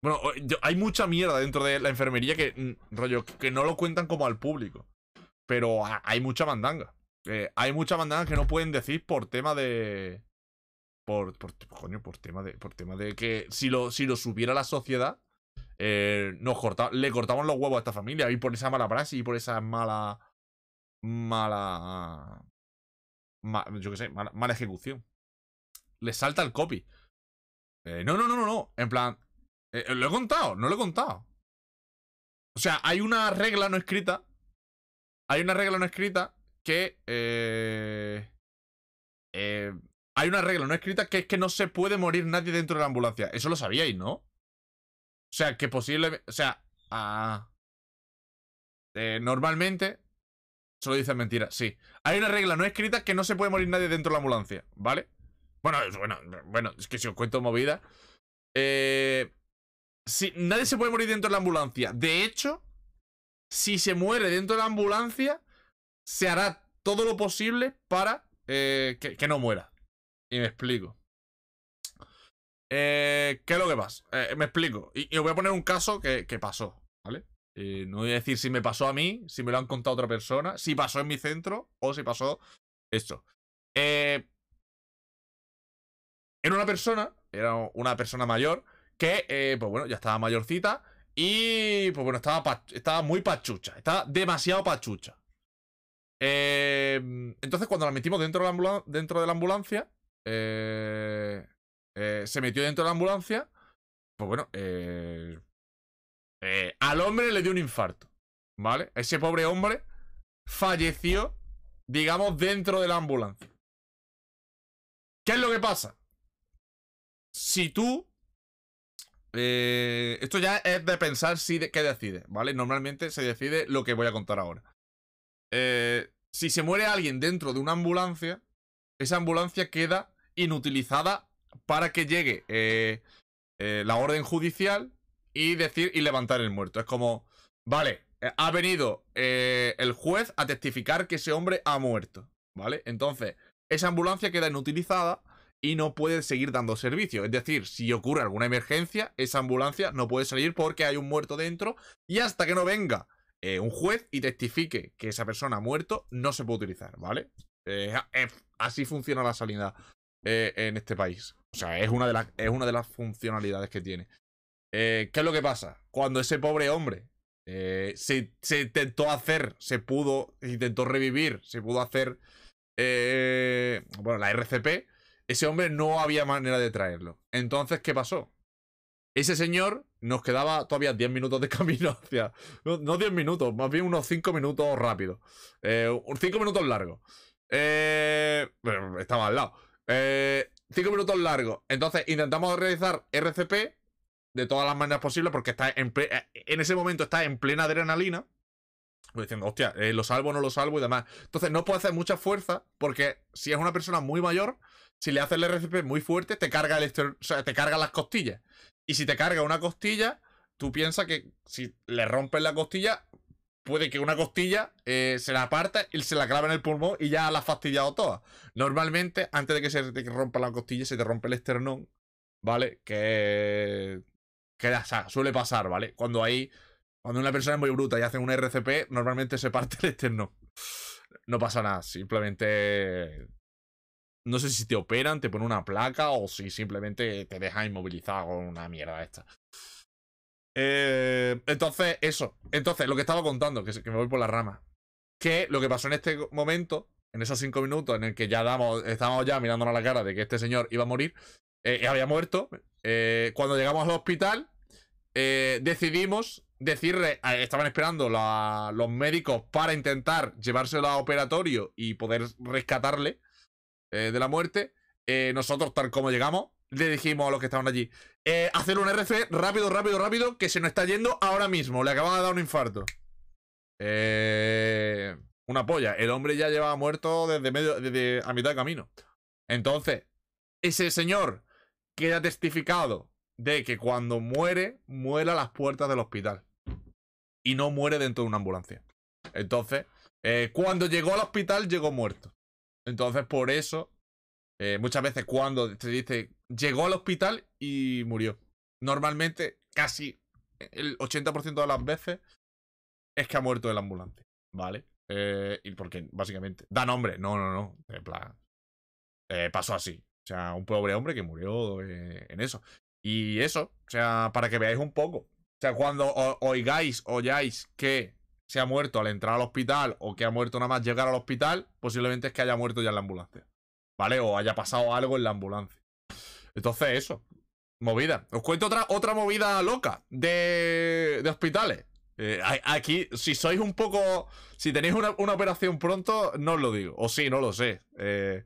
Bueno, hay mucha mierda dentro de la enfermería que, mm, no lo cuentan como al público. Pero hay mucha mandanga. Eh, hay mucha mandanga que no pueden decir por tema de. Por, coño, por tema de. Por tema de que si lo, si lo subiera la sociedad, eh, nos corta, le cortamos los huevos a esta familia y por esa mala praxis y por esa mala. mala. yo qué sé, mala, ejecución. Le salta el copy. no, no, no, no, no. En plan. lo he contado, no lo he contado. O sea, hay una regla no escrita. Hay una regla no escrita que. hay una regla no escrita que es que no se puede morir nadie dentro de la ambulancia. Eso lo sabíais, ¿no? O sea, que posiblemente. O sea, ah, eh, normalmente. Solo dicen mentiras, sí. Hay una regla no escrita que no se puede morir nadie dentro de la ambulancia, ¿vale? Bueno, es, bueno, bueno, es que si os cuento movida. Eh, si, nadie se puede morir dentro de la ambulancia. De hecho, si se muere dentro de la ambulancia, se hará todo lo posible para eh, que no muera. Y me explico. Eh, ¿Qué es lo que pasa? Eh, me explico. Y, os voy a poner un caso que, pasó, ¿vale? Eh, no voy a decir si me pasó a mí, si me lo han contado otra persona, si pasó en mi centro o si pasó esto. era una persona, era una persona mayor, que, pues bueno, ya estaba mayorcita y, pues bueno, estaba, muy pachucha, estaba demasiado pachucha. entonces, cuando la metimos dentro de la, ambulancia, dentro de la ambulancia eh, eh, se metió dentro de la ambulancia. Pues bueno, eh, eh, al hombre le dio un infarto. ¿Vale? Ese pobre hombre falleció, digamos, dentro de la ambulancia. ¿Qué es lo que pasa? Si tú... esto ya es de pensar si de, qué decide, ¿vale? Normalmente se decide lo que voy a contar ahora. si se muere alguien dentro de una ambulancia, esa ambulancia queda inutilizada para que llegue eh, eh, la orden judicial y decir y levantar el muerto. Es como, vale, eh, ha venido el juez a testificar que ese hombre ha muerto, ¿vale? Entonces, esa ambulancia queda inutilizada y no puede seguir dando servicio. Es decir, si ocurre alguna emergencia, esa ambulancia no puede salir porque hay un muerto dentro y hasta que no venga un juez y testifique que esa persona ha muerto, no se puede utilizar, ¿vale? así funciona la salida eh, en este país. O sea, es una de las, es una de las funcionalidades que tiene. Eh, ¿Qué es lo que pasa? Cuando ese pobre hombre eh, se, intentó hacer, se pudo, intentó revivir, se pudo hacer, bueno, la RCP, ese hombre no había manera de traerlo. Entonces, ¿qué pasó? Ese señor nos quedaba todavía 10 minutos de camino hacia. No 10 minutos, más bien unos 5 minutos rápidos. 5 minutos largos. Eh, estaba al lado. Eh, cinco minutos largos. Entonces intentamos realizar RCP de todas las maneras posibles porque está en, eh, ese momento está en plena adrenalina. diciendo, hostia, eh, lo salvo, o no lo salvo y demás. Entonces no puedes hacer mucha fuerza porque si es una persona muy mayor, si le haces el RCP muy fuerte, te carga, el te carga las costillas. Y si te carga una costilla, tú piensas que si le rompes la costilla, puede que una costilla eh, se la aparta y se la clave en el pulmón y ya la ha fastidiado toda. Normalmente, antes de que se te rompa la costilla, se te rompe el esternón, ¿vale? Que, que suele pasar, ¿vale? Cuando hay, cuando una persona es muy bruta y hace un RCP, normalmente se parte el esternón. No pasa nada, simplemente... No sé si te operan, te ponen una placa o si simplemente te dejan inmovilizado con una mierda esta. Eh, entonces, eso. Entonces, lo que estaba contando, que, me voy por la rama. Que lo que pasó en este momento, en esos cinco minutos en el que ya estábamos ya mirándonos a la cara de que este señor iba a morir, eh, eh, había muerto. cuando llegamos al hospital, decidimos decirle, estaban esperando los médicos para intentar llevárselo a operatorio y poder rescatarle de la muerte. nosotros, tal como llegamos, le dijimos a los que estaban allí, eh, hacer un RC rápido, rápido, rápido, que se nos está yendo ahora mismo. Le acaban de dar un infarto. Eh, una polla. El hombre ya llevaba muerto desde, medio, a mitad de camino. Entonces, ese señor queda testificado de que cuando muere, muere a las puertas del hospital. Y no muere dentro de una ambulancia. Entonces, eh, cuando llegó al hospital, llegó muerto. Entonces, por eso eh, muchas veces cuando te dice llegó al hospital y murió. Normalmente, casi el 80% de las veces es que ha muerto el ambulante, ¿vale? Eh, y porque básicamente da nombre, no, no, no, en plan, eh, pasó así. O sea, un pobre hombre que murió eh, en eso. Y eso, o sea, para que veáis un poco. O sea, cuando oigáis, oyáis que se ha muerto al entrar al hospital o que ha muerto nada más llegar al hospital, posiblemente es que haya muerto ya en la ambulancia. ¿vale? O haya pasado algo en la ambulancia. Entonces, eso. Movida. Os cuento otra, otra movida loca de, de hospitales. Eh, aquí, si sois un poco. Si tenéis una, operación pronto, no os lo digo. O sí, no lo sé. Eh,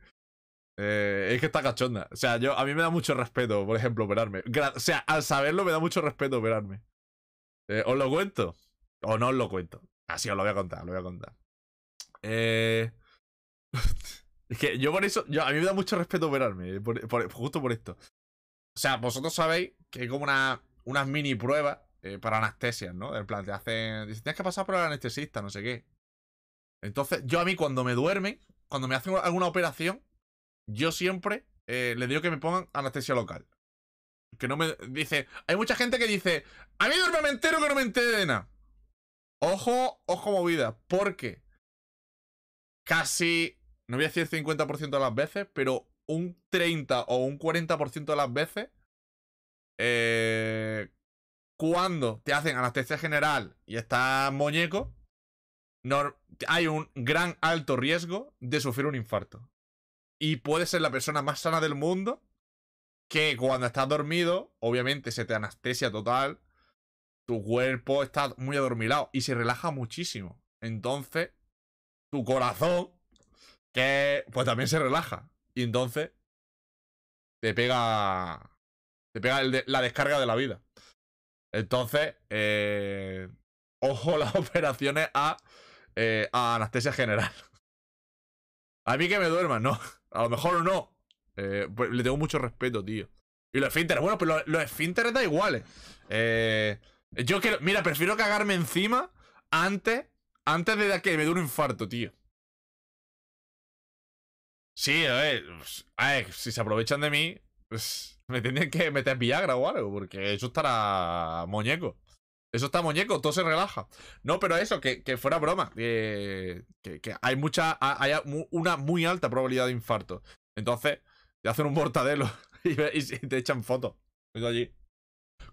eh, es que está cachonda. O sea, yo, a mí me da mucho respeto, por ejemplo, operarme. o sea, al saberlo me da mucho respeto operarme. ¿Os lo cuento? O no os lo cuento. Así os lo voy a contar, lo voy a contar. Eh. Es que yo por eso, yo, a mí me da mucho respeto operarme, eh, justo por esto. O sea, vosotros sabéis que hay como una, unas mini pruebas eh, para anestesias, ¿no? En plan, te hacen. Dicen, tienes que pasar por el anestesista, no sé qué. Entonces, yo a mí cuando me duermen, cuando me hacen alguna operación, yo siempre eh, le digo que me pongan anestesia local. Que no me. Dice. Hay mucha gente que dice. A mí duerme entero que no me entere de nada. Ojo, ojo movida. Porque casi no voy a decir 50% de las veces, pero un 30 o un 40% de las veces, eh, cuando te hacen anestesia general y estás muñeco, hay un gran alto riesgo de sufrir un infarto. Y puedes ser la persona más sana del mundo que cuando estás dormido, obviamente se te anestesia total, tu cuerpo está muy adormilado y se relaja muchísimo. Entonces, tu corazón pues también se relaja. Y entonces te pega. Te pega la descarga de la vida. Entonces, eh, ojo las operaciones eh, a, anestesia general. A mí que me duerman, no. A lo mejor no. Eh, pues, le tengo mucho respeto, tío. Y los esfínteres, bueno, pues los, esfínteres da iguales. yo quiero, mira, prefiero cagarme encima antes, antes de que me dé un infarto, tío. Sí, pues, a ver, si se aprovechan de mí, pues me tienen que meter Viagra o algo, porque eso estará muñeco. Eso está muñeco, todo se relaja. No, pero eso, que, fuera broma. Eh, que, hay mucha. Hay una muy alta probabilidad de infarto. Entonces, te hacen un mortadelo y, te echan fotos. allí.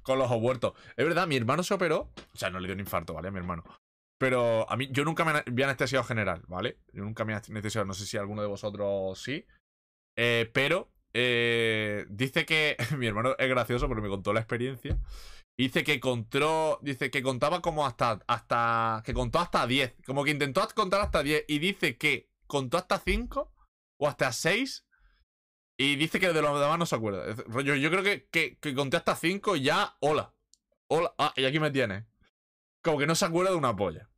Con los ojos huertos. Es verdad, mi hermano se operó. O sea, no le dio un infarto, ¿vale? A mi hermano. Pero a mí, yo nunca me había anestesiado general, ¿vale? Yo nunca me he anestesiado, no sé si alguno de vosotros sí. Eh, pero eh, dice que. mi hermano es gracioso porque me contó la experiencia. Dice que contó. Dice que contaba como hasta. hasta que contó hasta 10. Como que intentó contar hasta 10. Y dice que contó hasta 5 o hasta 6. Y dice que de lo demás no se acuerda. Yo, creo que, que, conté hasta 5 ya. Hola. Hola. Ah, y aquí me tiene. Como que no se acuerda de una polla.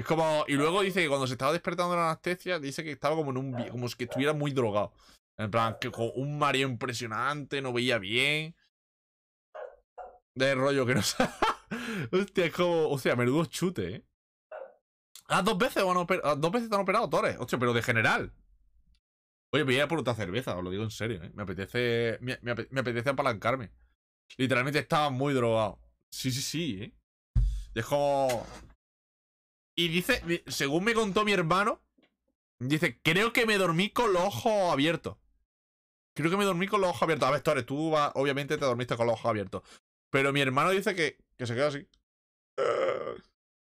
Es como. Y luego dice que cuando se estaba despertando la anestesia, dice que estaba como en un. como si estuviera muy drogado. En plan, que con un mareo impresionante, no veía bien. De rollo que no sabe. Hostia, es como. Hostia, menudo chute, eh. Ah, dos veces van a ah, dos veces te han operado, Torres. Hostia, pero de general. Oye, voy a por otra cerveza, os lo digo en serio, ¿eh? Me apetece. Me, apetece, apalancarme. Literalmente estaba muy drogado. Sí, sí, sí, eh. Y es como. Y dice, según me contó mi hermano, dice, creo que me dormí con los ojos abiertos. Creo que me dormí con los ojos abiertos. A ver, Torres, tú obviamente te dormiste con los ojos abiertos. Pero mi hermano dice que, que se quedó así.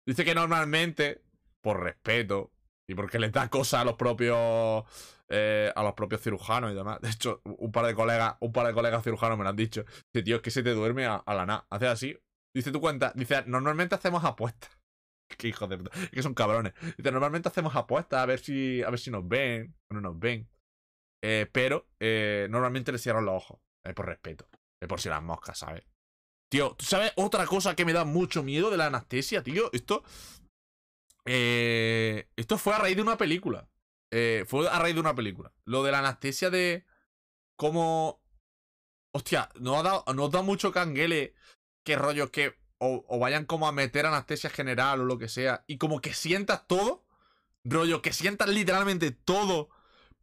Dice que normalmente, por respeto, y porque le da cosas a los propios. Eh, a los propios cirujanos y demás. De hecho, un par de colegas, un par de colegas cirujanos me lo han dicho. Dice, tío, es que se te duerme a, la nada. Haces así. Dice tu cuenta. Dice, normalmente hacemos apuestas. que hijo de puta. que son cabrones. normalmente hacemos apuestas a ver si, a ver si nos ven o no nos ven. Eh, pero eh, normalmente le cierran los ojos. Eh, por respeto. Es eh, por si las moscas, ¿sabes? Tío, ¿tú sabes otra cosa que me da mucho miedo de la anestesia, tío? Esto. esto fue a raíz de una película. fue a raíz de una película. Lo de la anestesia de. Como... Hostia, no ha dado, da mucho canguele. Qué rollo que o, vayan como a meter anestesia general o lo que sea, y como que sientas todo, rollo, que sientas literalmente todo,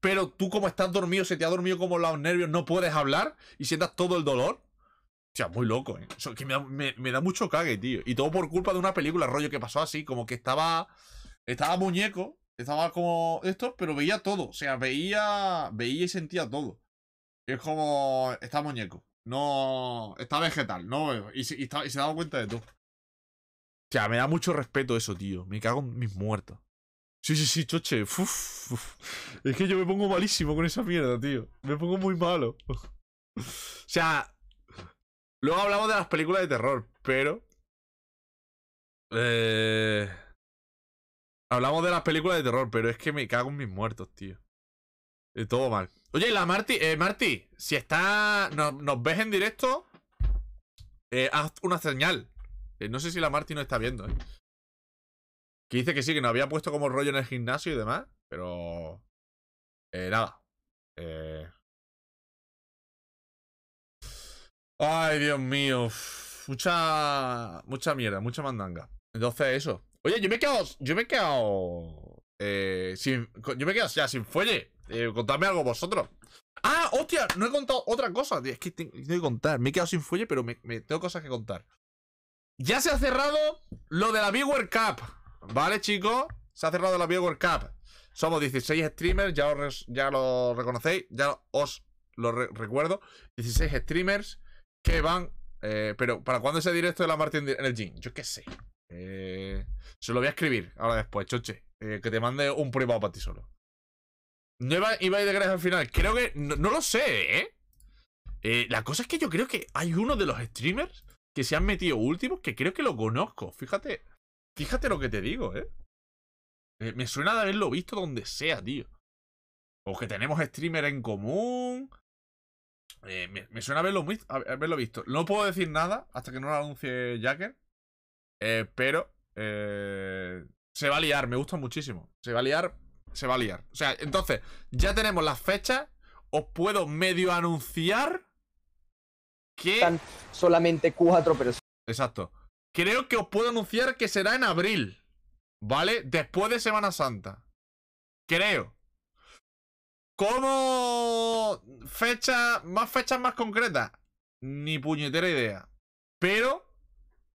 pero tú como estás dormido, se te ha dormido como los nervios, no puedes hablar y sientas todo el dolor. O sea, muy loco, ¿eh? que me, da mucho cague, tío. Y todo por culpa de una película, rollo, que pasó así, como que estaba. Estaba muñeco, estaba como esto, pero veía todo. O sea, veía. Veía y sentía todo. Es como. Está muñeco. No. Está vegetal, ¿no? Y, y, se ha dado cuenta de todo. O sea, me da mucho respeto eso, tío. Me cago en mis muertos. Sí, sí, sí, choche. Es que yo me pongo malísimo con esa mierda, tío. Me pongo muy malo. o sea, luego hablamos de las películas de terror, pero... Eh... Hablamos de las películas de terror, pero es que me cago en mis muertos, tío. Es eh, todo mal. Oye, la Marti, eh, Marti, si está, nos ves en directo, eh, haz una señal. Eh, no sé si la Marti no está viendo, eh. Que dice que sí, que nos había puesto como rollo en el gimnasio y demás, pero... Eh, nada. Ay, Dios mío. Mucha... Mucha mierda, mucha mandanga. Entonces, eso. Oye, yo me he quedado... Yo me he quedado... Eh, yo me quedo ya sin fuelle. Eh, contadme algo vosotros. ¡Ah, hostia! No he contado otra cosa. Es que tengo que contar. Me he quedado sin fuelle, pero me, tengo cosas que contar. Ya se ha cerrado lo de la World Cup. ¿Vale, chicos? Se ha cerrado la World Cup. Somos 16 streamers, ya, ya lo reconocéis, ya os lo recuerdo. 16 streamers que van. Eh, pero, ¿para cuándo ese directo de la Martín en el gym? Yo qué sé. se lo voy a escribir ahora después, choche. Eh, que te mande un privado para ti solo. No iba, a ir de gracias al final. Creo que. No, lo sé, ¿eh? ¿eh? La cosa es que yo creo que hay uno de los streamers que se han metido últimos que creo que lo conozco. Fíjate. Fíjate lo que te digo, ¿eh? eh me suena de haberlo visto donde sea, tío. O que tenemos streamer en común. Eh, me, suena haberlo, haberlo visto. No puedo decir nada hasta que no lo anuncie Jacker. pero se va a liar, me gusta muchísimo. Se va a liar, se va a liar. O sea, entonces, ya tenemos las fechas. Os puedo medio anunciar que... Están solamente cuatro personas. Exacto. Creo que os puedo anunciar que será en abril. ¿Vale? Después de Semana Santa. Creo. ¿Cómo fecha, más fechas más concretas? Ni puñetera idea. Pero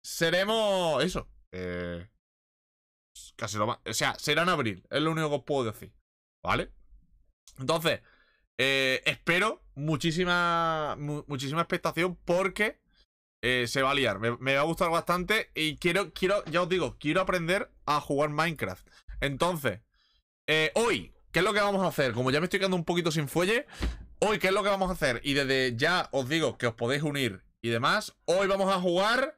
seremos eso. Eh, casi O sea, será en abril. Es lo único que os puedo decir. ¿Vale? Entonces, eh, espero muchísima, muchísima expectación porque eh, se va a liar. Me, va a gustar bastante y quiero, quiero, ya os digo, quiero aprender a jugar Minecraft. Entonces, eh, hoy, ¿qué es lo que vamos a hacer? Como ya me estoy quedando un poquito sin fuelle, hoy, ¿qué es lo que vamos a hacer? Y desde ya os digo que os podéis unir y demás. Hoy vamos a jugar...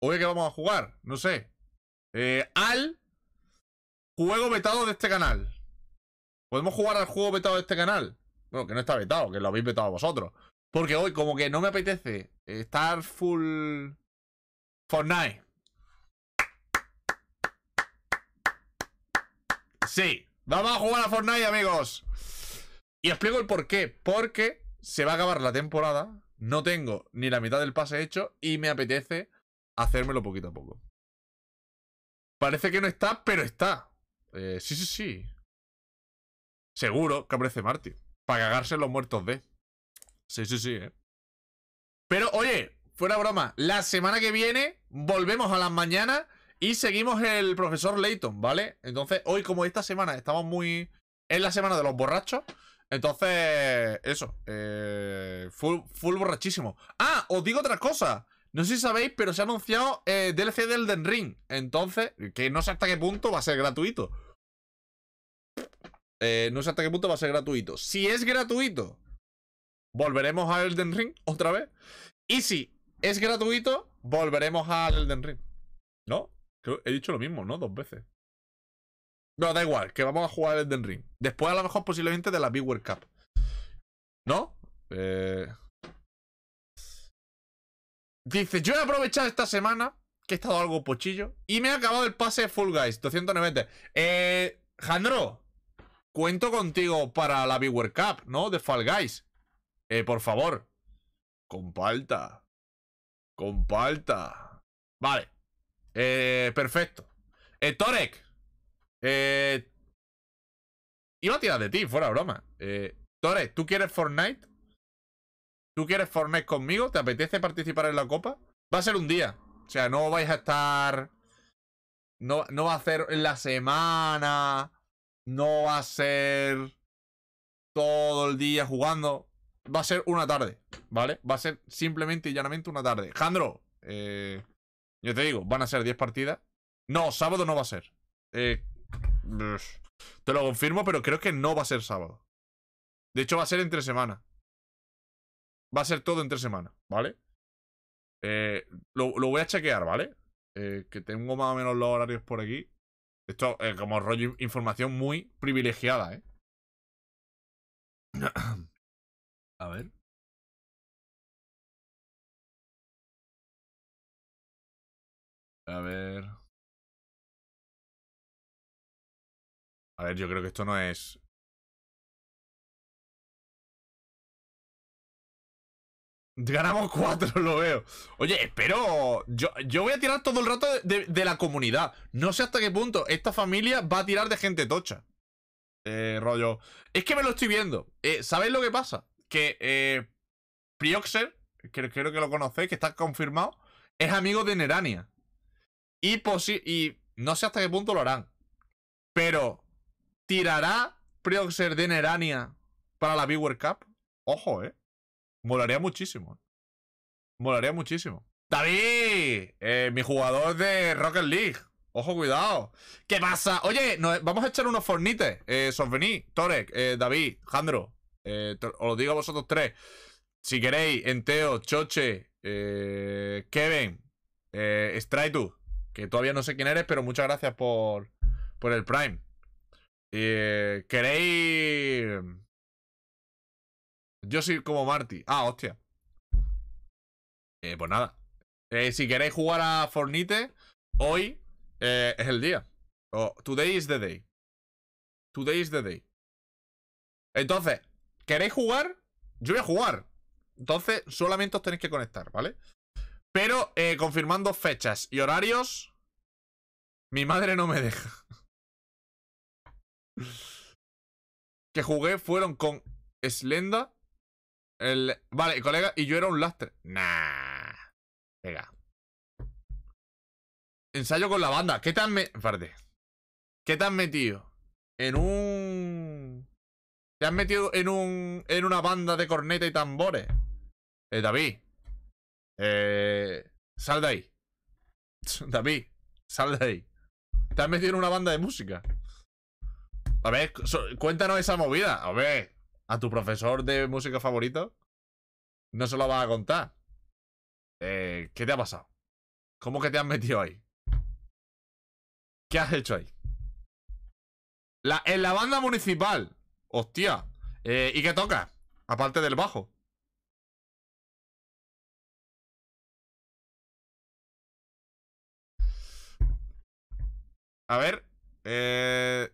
Hoy que vamos a jugar, no sé. Eh, al juego vetado de este canal. Podemos jugar al juego vetado de este canal. Bueno, que no está vetado, que lo habéis vetado vosotros. Porque hoy, como que no me apetece estar full Fortnite. Sí, vamos a jugar a Fortnite, amigos. Y explico el por qué. Porque se va a acabar la temporada. No tengo ni la mitad del pase hecho y me apetece hacérmelo poquito a poco. Parece que no está, pero está. Eh, sí, sí, sí. Seguro que aparece Marty. Para cagarse los muertos de. Sí, sí, sí, eh. Pero, oye, fuera broma. La semana que viene volvemos a las mañanas y seguimos el profesor Layton, ¿vale? Entonces, hoy, como esta semana estamos muy. Es la semana de los borrachos. Entonces, eso. Eh, full borrachísimo. Ah, os digo otra cosa. No sé si sabéis, pero se ha anunciado eh, DLC del Den Ring. Entonces, que no sé hasta qué punto va a ser gratuito. Eh, no sé hasta qué punto va a ser gratuito. Si es gratuito, volveremos a Elden Ring otra vez. Y si es gratuito, volveremos al Elden Ring. ¿No? Creo, he dicho lo mismo, ¿no? Dos veces. No, da igual, que vamos a jugar Elden Ring. Después, a lo mejor, posiblemente de la Big World Cup. ¿No? Eh. Dice, yo he aprovechado esta semana que he estado algo pochillo y me ha acabado el pase de Full Guys, 290. Eh, Jandro, cuento contigo para la Viewer Cup, ¿no? De Fall Guys. Eh, por favor, comparta. Comparta. Vale. Eh, perfecto. Eh, Torek. Eh, iba a tirar de ti, fuera broma. Eh, Torek, ¿tú quieres Fortnite? ¿Tú quieres formar conmigo? ¿Te apetece participar en la copa? Va a ser un día. O sea, no vais a estar... No, no va a ser en la semana. No va a ser todo el día jugando. Va a ser una tarde, ¿vale? Va a ser simplemente y llanamente una tarde. Jandro, eh, yo te digo, van a ser 10 partidas. No, sábado no va a ser. Eh, te lo confirmo, pero creo que no va a ser sábado. De hecho, va a ser entre semanas. Va a ser todo en tres semanas, ¿vale? Eh, lo, voy a chequear, ¿vale? Eh, que tengo más o menos los horarios por aquí. Esto es como rollo información muy privilegiada, ¿eh? A ver. A ver. A ver, yo creo que esto no es Ganamos cuatro, lo veo. Oye, espero. Yo, yo voy a tirar todo el rato de, la comunidad. No sé hasta qué punto esta familia va a tirar de gente tocha. Eh, rollo. Es que me lo estoy viendo. Eh, ¿Sabéis lo que pasa? Que eh, Prioxer, que creo que lo conocéis, que está confirmado, es amigo de Nerania. Y, y no sé hasta qué punto lo harán. Pero, ¿tirará Prioxer de Nerania para la Viewer Cup? Ojo, eh. Molaría muchísimo. Molaría muchísimo. ¡David! Eh, mi jugador de Rocket League. Ojo, cuidado. ¿Qué pasa? Oye, eh, vamos a echar unos fornites. Eh, Torek, eh, David, Jandro. os lo digo a vosotros tres. Si queréis, Enteo, Choche, Kevin, eh, que todavía no sé quién eres, pero muchas gracias por, el Prime. ¿Queréis yo soy como Marty. Ah, hostia. Eh, pues nada. Eh, si queréis jugar a Fornite, hoy eh, es el día. Oh, today is the day. Today is the day. Entonces, ¿queréis jugar? Yo voy a jugar. Entonces, solamente os tenéis que conectar, ¿vale? Pero confirmando fechas y horarios, mi madre no me deja. que jugué fueron con Slenda vale, colega y yo era un lastre. Nah. Venga. Ensayo con la banda. ¿Qué tan me... ¿Qué te has metido? En un... ¿Te has metido en un... En una banda de corneta y tambores? Eh, David. Eh... Sal de ahí. David. Sal de ahí. Te has metido en una banda de música. A ver, cuéntanos esa movida. A ver a tu profesor de música favorito, no se lo vas a contar. Eh, ¿Qué te ha pasado? ¿Cómo que te has metido ahí? ¿Qué has hecho ahí? en la banda municipal. Hostia. Eh, ¿Y qué toca? Aparte del bajo. A ver. Eh,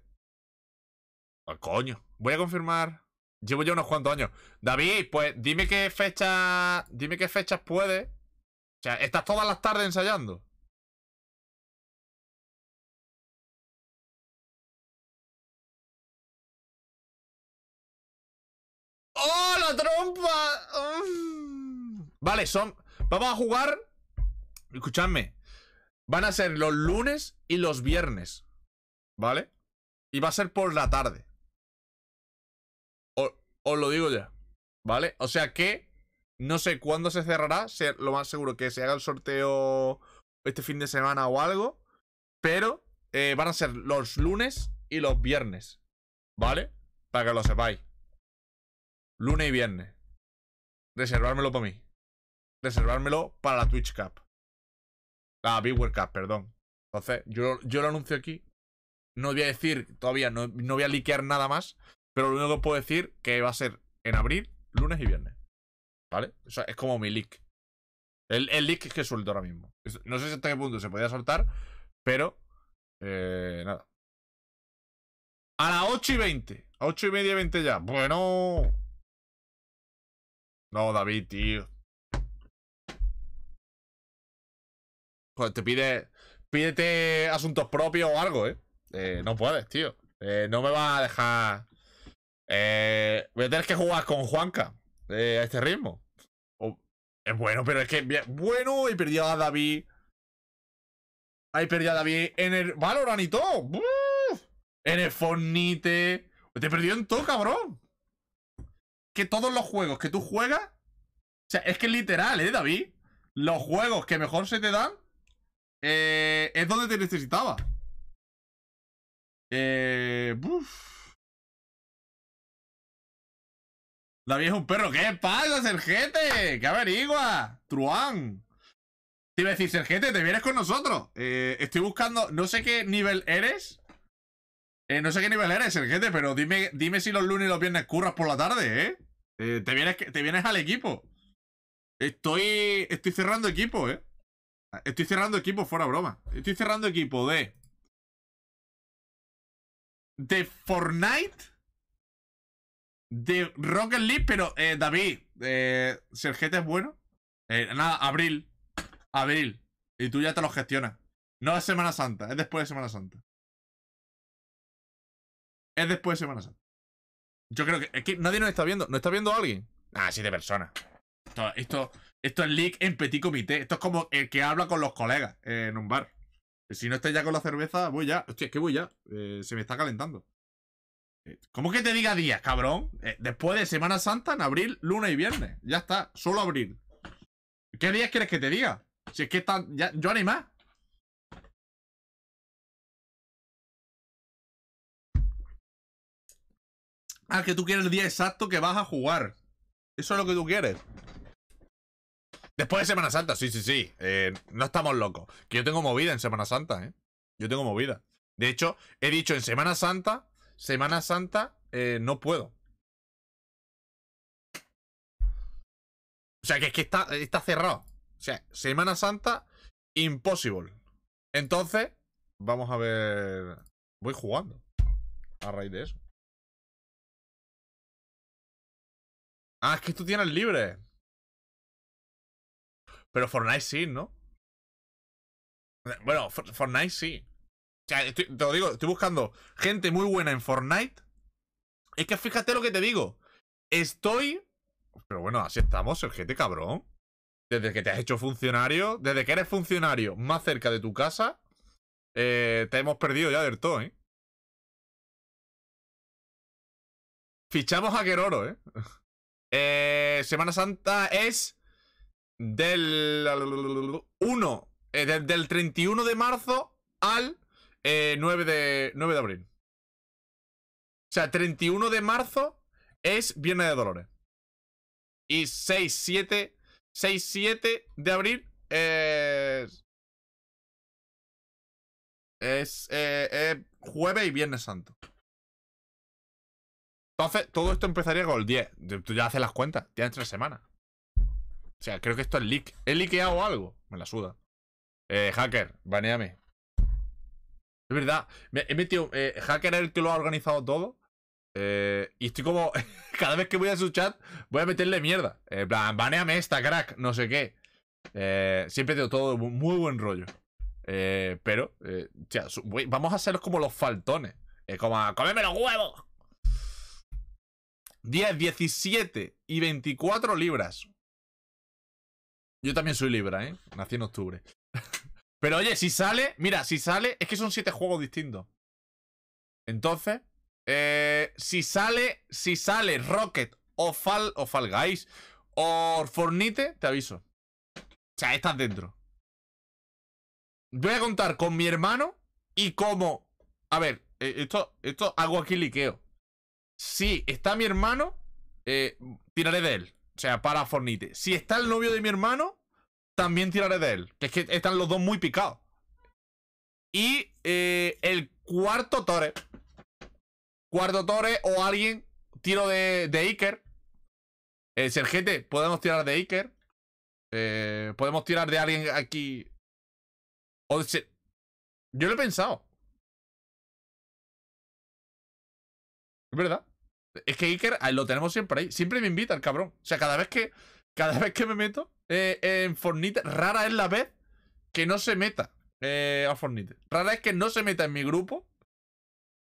pues coño. Voy a confirmar. Llevo ya unos cuantos años. David, pues dime qué fecha... Dime qué fechas puede. O sea, estás todas las tardes ensayando. ¡Oh, la trompa! Vale, son. Vamos a jugar. Escuchadme. Van a ser los lunes y los viernes. ¿Vale? Y va a ser por la tarde. Os lo digo ya, ¿vale? O sea que no sé cuándo se cerrará, lo más seguro que se haga el sorteo este fin de semana o algo, pero eh, van a ser los lunes y los viernes, ¿vale? Para que lo sepáis. Lunes y viernes. Reservármelo para mí. Reservármelo para la Twitch Cup. La Big Cup, perdón. Entonces, yo, yo lo anuncio aquí. No voy a decir todavía, no, no voy a liquear nada más. Pero lo único que puedo decir que va a ser en abril, lunes y viernes. ¿Vale? O sea, es como mi leak. El, el leak que suelto ahora mismo. No sé si hasta qué punto se podía soltar, pero. Eh, nada. A las 8 y 20. A 8 y media y 20 ya. Bueno. No, David, tío. Joder, te pide. Pídete asuntos propios o algo, ¿eh? eh no puedes, tío. Eh, no me va a dejar. Eh, voy a tener que jugar con Juanca eh, a este ritmo. Oh, es bueno, pero es que. Bueno, he perdido a David. Ahí perdido a David en el Valorant y todo. En el Te perdió en todo, cabrón. Que todos los juegos que tú juegas. O sea, es que literal, ¿eh, David? Los juegos que mejor se te dan. Eh, es donde te necesitaba. Eh. Buf. La vieja es un perro. ¿Qué pasa, Sergente? ¿Qué averigua? Truan. Te iba a decir, Sergente, te vienes con nosotros. Eh, estoy buscando, no sé qué nivel eres. Eh, no sé qué nivel eres, Sergente, pero dime, dime si los lunes y los viernes curras por la tarde, ¿eh? eh te, vienes, te vienes al equipo. Estoy, estoy cerrando equipo, ¿eh? Estoy cerrando equipo, fuera broma. Estoy cerrando equipo de... De Fortnite de Rocket League, pero eh, David, eh, Sergete es bueno. Eh, nada, abril. Abril. Y tú ya te lo gestionas. No es Semana Santa, es después de Semana Santa. Es después de Semana Santa. Yo creo que. Es que nadie nos está viendo. no está viendo alguien? Ah, sí, de Esto, esto, es leak en petit comité. Esto es como el que habla con los colegas en un bar. Si no estoy ya con la cerveza, voy ya. Hostia, es que voy ya. se me está calentando. Eh, ¿Cómo que te diga días, cabrón? Eh, después de Semana Santa, en abril, lunes y viernes. Ya está, solo abril. ¿Qué días quieres que te diga? Si es que están. Ya, yo anima. Ah, que tú quieres el día exacto que vas a jugar. Eso es lo que tú quieres. Después de Semana Santa, sí, sí, sí. Eh, no estamos locos. Que yo tengo movida en Semana Santa, ¿eh? Yo tengo movida. De hecho, he dicho en Semana Santa Semana Santa eh, no puedo. O sea, que es que está, está cerrado. O sea, Semana Santa, imposible. Entonces, vamos a ver. Voy jugando. A raíz de eso. Ah, es que tú tienes libre. Pero Fortnite sí, ¿no? Bueno, Fortnite sí te lo digo, estoy buscando gente muy buena en Fortnite. Es que fíjate lo que te digo. Estoy. Pero bueno, así estamos, gente, cabrón. Desde que te has hecho funcionario, desde que eres funcionario más cerca de tu casa, eh, te hemos perdido ya del todo, ¿eh? Fichamos a Geroro, ¿eh? ¿eh? Semana Santa es del 1, Desde eh, del 31 de marzo al eh, 9, de, 9 de abril. O sea, 31 de marzo es Viernes de Dolores. Y 6, 7, 6, 7 de abril es... Es, eh, jueves y viernes santo. Entonces, todo esto empezaría con el 10. Tú ya haces las cuentas. Tienes tres semanas. O sea, creo que esto es leak. He liqueado algo. Me la suda. Eh, hacker, baneame. Es verdad. Me he metido. Eh, hacker el que lo ha organizado todo. Eh, y estoy como. cada vez que voy a su chat, voy a meterle mierda. En baneame esta, crack, no sé qué. Eh, siempre tengo todo muy buen rollo. pero, vamos a ser como los faltones. como a comerme los huevos. 10, 17 y 24 libras. Yo también soy libra, ¿eh? Nací en octubre. Pero oye, si sale, mira, si sale, es que son siete juegos distintos. Entonces, eh, si sale, si sale Rocket o Fall, o Fall o Fornite, te aviso. O sea, estás dentro. Voy a contar con mi hermano y como... A ver, eh, esto, esto hago aquí liqueo. Si está mi hermano, eh, tiraré de él. O sea, para Fornite. Si está el novio de mi hermano, también tiraré de él. Que es que están los dos muy picados. Y eh, el cuarto Tore. Cuarto torre o alguien. Tiro de, de Iker. Eh, Sergente, podemos tirar de Iker. Eh, podemos tirar de alguien aquí. O Yo lo he pensado. Es verdad. Es que Iker lo tenemos siempre ahí. Siempre me invita el cabrón. O sea, cada vez que. Cada vez que me meto. Eh, en Fortnite Rara es la vez que no se meta eh, a Fortnite Rara es que no se meta en mi grupo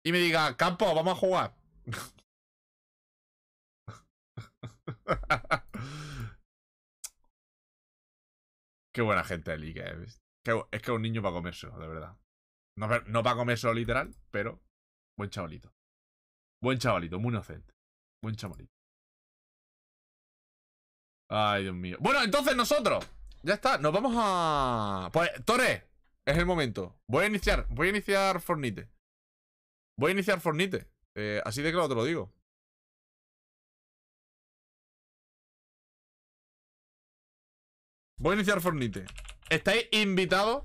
y me diga, Campo, vamos a jugar. Qué buena gente el Liga, eh, Es que un niño va a comerse, de verdad. No, no a comérselo literal, pero buen chavalito. Buen chavalito, muy inocente. Buen chavalito. Ay, Dios mío. Bueno, entonces nosotros. Ya está, nos vamos a. Pues, Tore es el momento. Voy a iniciar, voy a iniciar Fornite. Voy a iniciar Fornite. Eh, así de claro te lo digo. Voy a iniciar Fornite. Estáis invitados.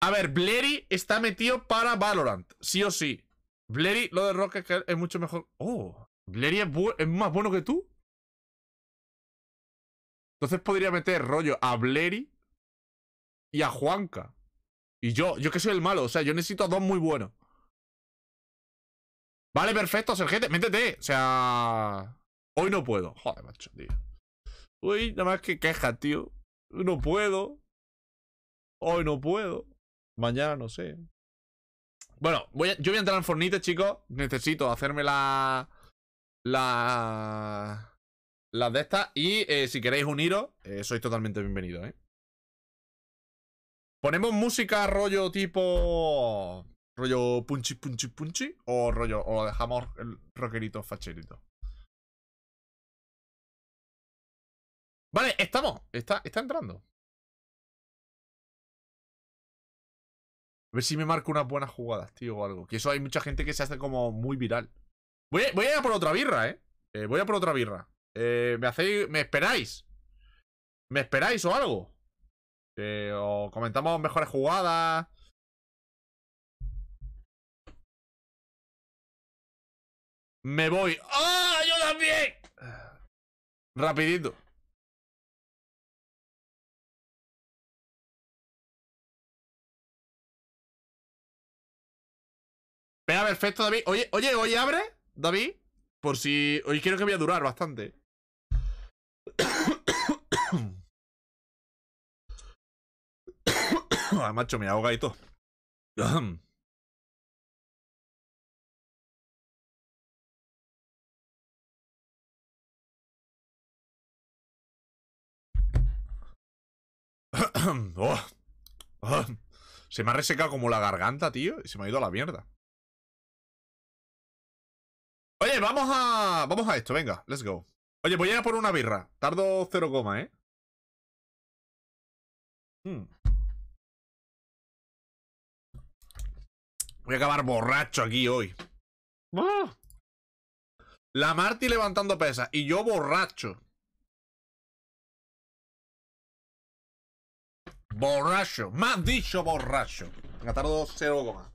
A ver, Bleri está metido para Valorant. Sí o sí. Blury, lo de Rocket es mucho mejor. Oh, Bleri es más bueno que tú. Entonces podría meter rollo a Bleri y a Juanca. Y yo, yo que soy el malo, o sea, yo necesito a dos muy buenos. Vale, perfecto, Sergente, métete. O sea, hoy no puedo. Joder, macho, tío. Uy, nada más que queja tío. No puedo. Hoy no puedo. Mañana no sé. Bueno, voy yo voy a entrar en Fornite, chicos. Necesito hacerme la. La las de estas. Y eh, si queréis uniros, eh, sois totalmente bienvenidos, ¿eh? ¿Ponemos música rollo tipo... rollo punchi punchi punchi? ¿O rollo o lo dejamos el rockerito facherito? Vale, estamos. Está, está entrando. A ver si me marco unas buenas jugadas, tío, o algo. Que eso hay mucha gente que se hace como muy viral. Voy a, ir a por otra birra, ¿eh? eh voy a por otra birra. Eh, ¿Me hacéis. ¿Me esperáis? ¿Me esperáis o algo? Eh, o comentamos mejores jugadas. Me voy. ¡Ah! ¡Yo también! Rapidito. perfecto, David. Oye, oye, oye, abre, David. Por si. Hoy quiero que voy a durar bastante. Ah, macho, me ahoga y todo. Oh. se me ha resecado como la garganta, tío, y se me ha ido a la mierda. Oye, vamos a... Vamos a esto, venga, let's go. Oye, voy a ir a por una birra. Tardo 0, coma, ¿eh? Hmm. Voy a acabar borracho aquí hoy. Ah. La Marty levantando pesas y yo borracho. Borracho. Más dicho borracho. Venga, tardo 0, coma.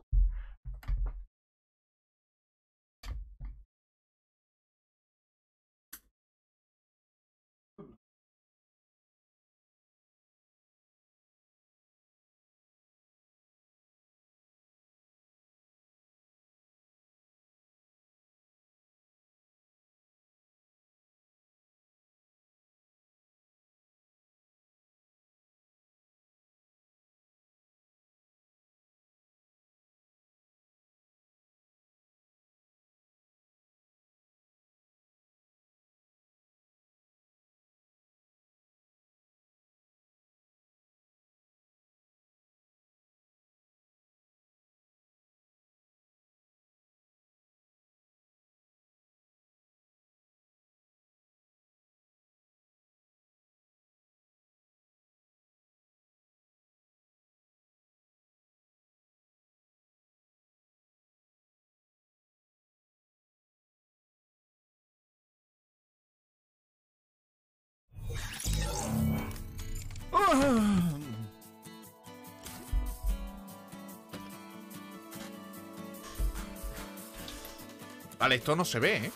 Vale, esto no se ve, ¿eh?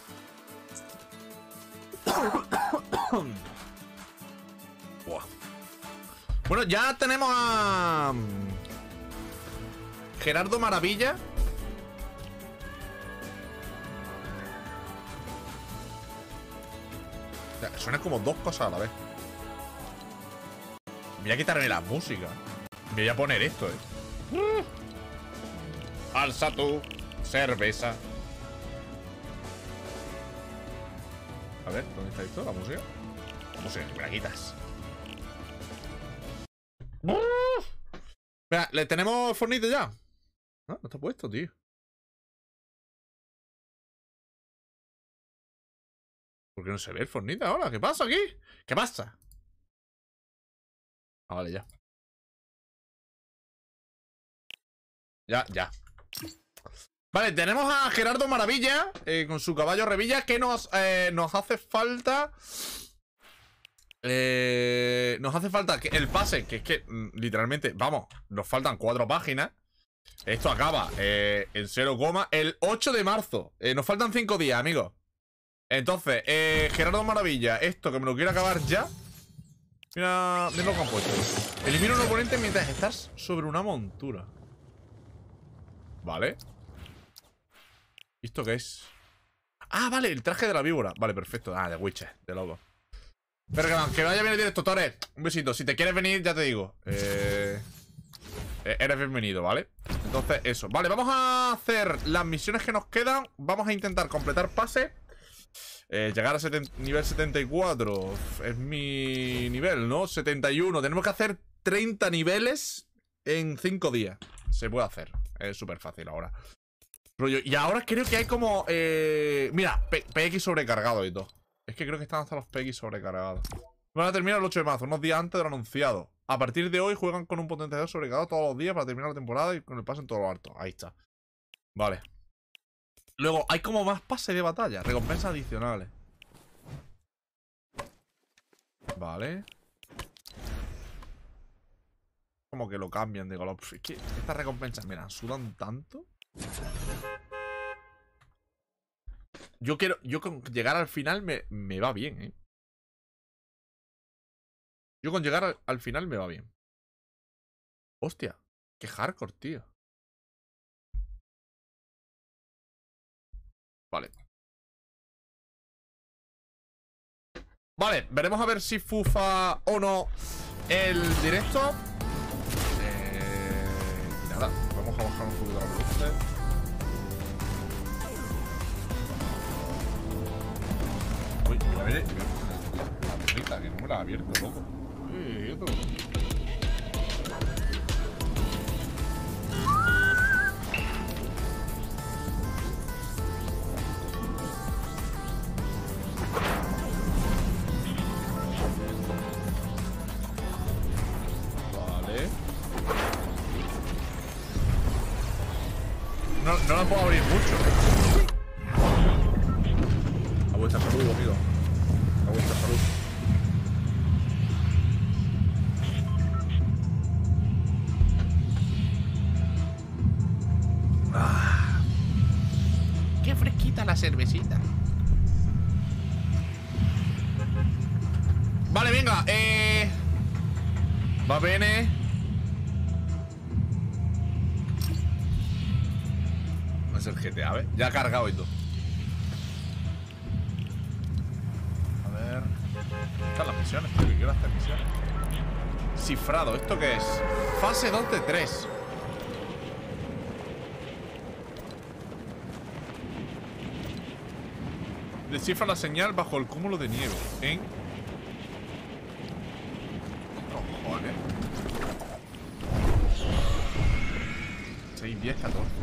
Bueno, ya tenemos a... Mm, Gerardo Maravilla. suena como dos cosas a la vez. Voy a quitarme la música. voy a poner esto, eh. Mm. Alza tu cerveza. A ver, ¿dónde está esto? ¿La música? La música, me la quitas. Mira, ¿le tenemos fornido ya? No, ah, no está puesto, tío. ¿Por qué no se ve el ahora? ¿Qué pasa aquí? ¿Qué pasa? Ah, vale, ya. Ya, ya. Vale, tenemos a Gerardo Maravilla eh, con su caballo Revilla que nos, eh, nos hace falta... Eh, nos hace falta el pase, que es que mm, literalmente, vamos, nos faltan cuatro páginas. Esto acaba en 0, el 8 de marzo. nos faltan cinco días, amigos. Entonces, Gerardo Maravilla, esto que me lo quiero acabar ya. Mira, mira lo que Elimina un oponente mientras estás sobre una montura. Vale. ¿Y esto qué es? Ah, vale, el traje de la víbora. Vale, perfecto. Ah, de Witcher, de lobo. Pero que vaya bien el directo, Un besito. Si te quieres venir, ya te digo. Eh, eh, eres bienvenido, ¿vale? Entonces, eso. Vale, vamos a hacer las misiones que nos quedan. Vamos a intentar completar pase. Eh, llegar a nivel 74 es mi nivel, ¿no? 71. Tenemos que hacer 30 niveles en 5 días. Se puede hacer. Es súper fácil ahora. Rollo. Y ahora creo que hay como... Eh, mira, PX sobrecargado y todo. Es que creo que están hasta los PX sobrecargados. Van a terminar el 8 de marzo, unos días antes del anunciado. A partir de hoy juegan con un potenciador sobrecargado todos los días para terminar la temporada y con el paso en todo lo alto. Ahí está. Vale. Luego hay como más pase de batalla. Recompensas adicionales. Vale. Como que lo cambian de color. Es que estas recompensas, mira, sudan tanto. Yo quiero. Yo con llegar al final me, me va bien, eh. Yo con llegar al, al final me va bien. Hostia, qué hardcore, tío. Vale. Vale, veremos a ver si fufa o no el directo. Eh, y nada, vamos a bajar un poquito la luz. Uy, a ver, la perrita que no me la ha abierto, loco. Uy, el GTA, a Ya ha cargado y todo. A ver. Están las misiones, tío. Quiero hacer misiones. Cifrado, ¿esto qué es? Fase 2 de 3. Descifra la señal bajo el cúmulo de nieve. En. Cojones. 6, 10, 14.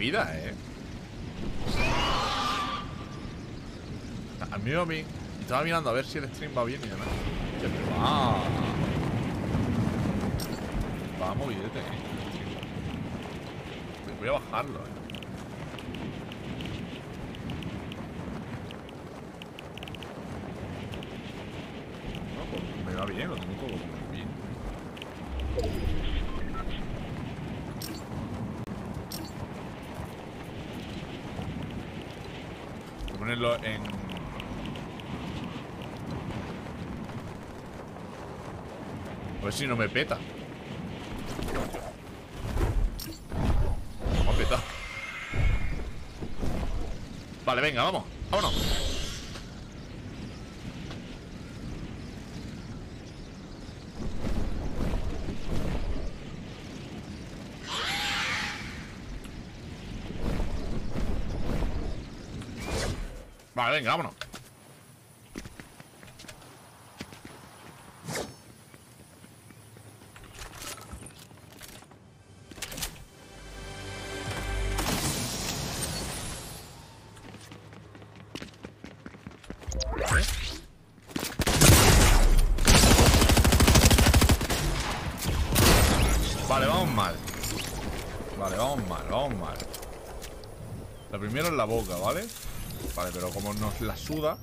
vida, eh a mí Estaba mirando a ver si el stream va bien y demás va Vamos, billete ¿eh? Voy a bajarlo, eh si no me peta. Vamos a petar. Vale, venga, vamos. Vámonos. Vale, venga, vámonos. la boca, ¿vale? Vale, pero como nos la suda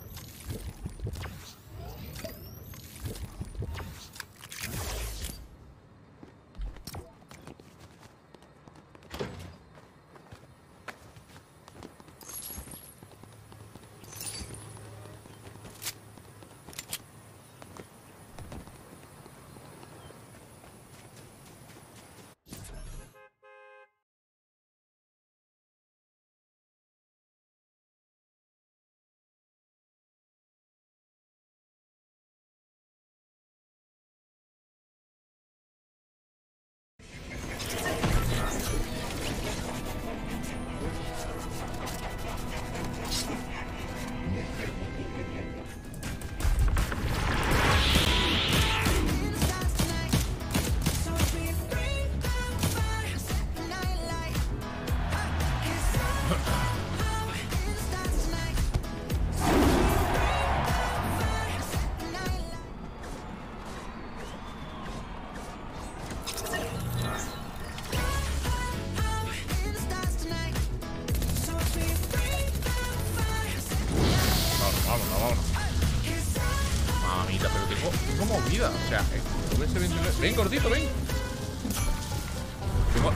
cortito, ven.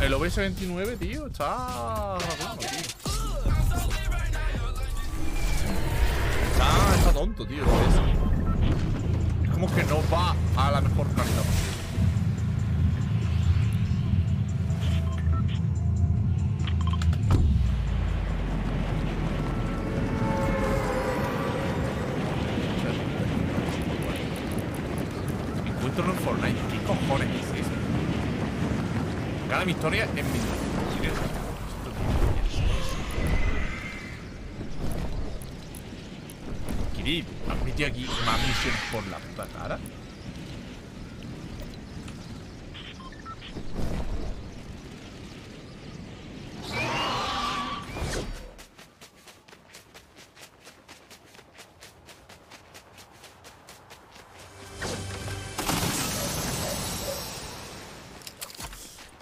el OBS 29, e tío. Está. Bueno, tío. Está, está tonto, tío. Es como que no va a la mejor carta.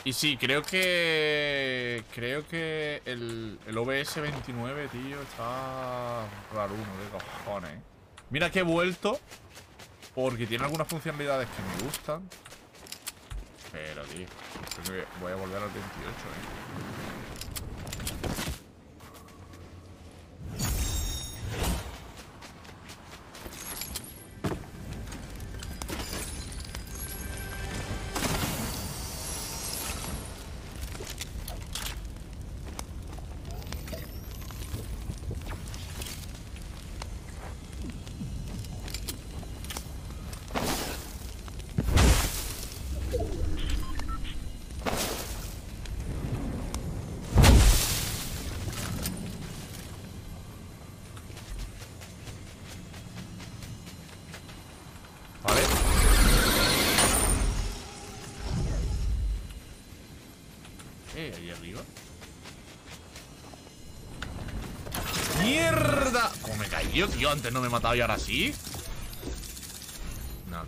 Y sí, creo que... Creo que el, OBS-29, tío, está raro uno de cojones. Eh. Mira que he vuelto, porque tiene algunas funcionalidades que me gustan. Pero, tío, voy a volver al 28, eh. tío? antes no me he matado y ahora sí. Nada.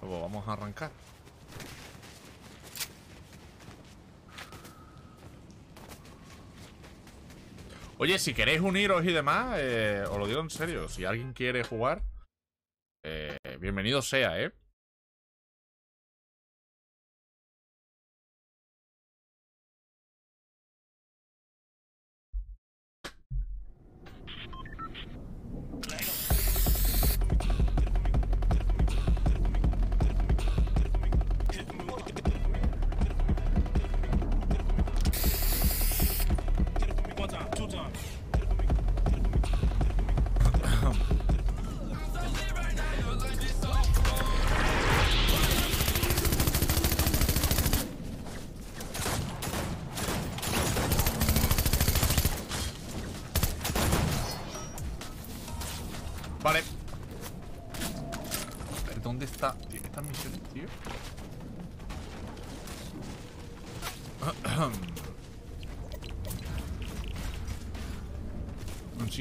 Luego vamos a arrancar. Oye, si queréis uniros y demás, eh, os lo digo en serio. Si alguien quiere jugar, eh, bienvenido sea, ¿eh?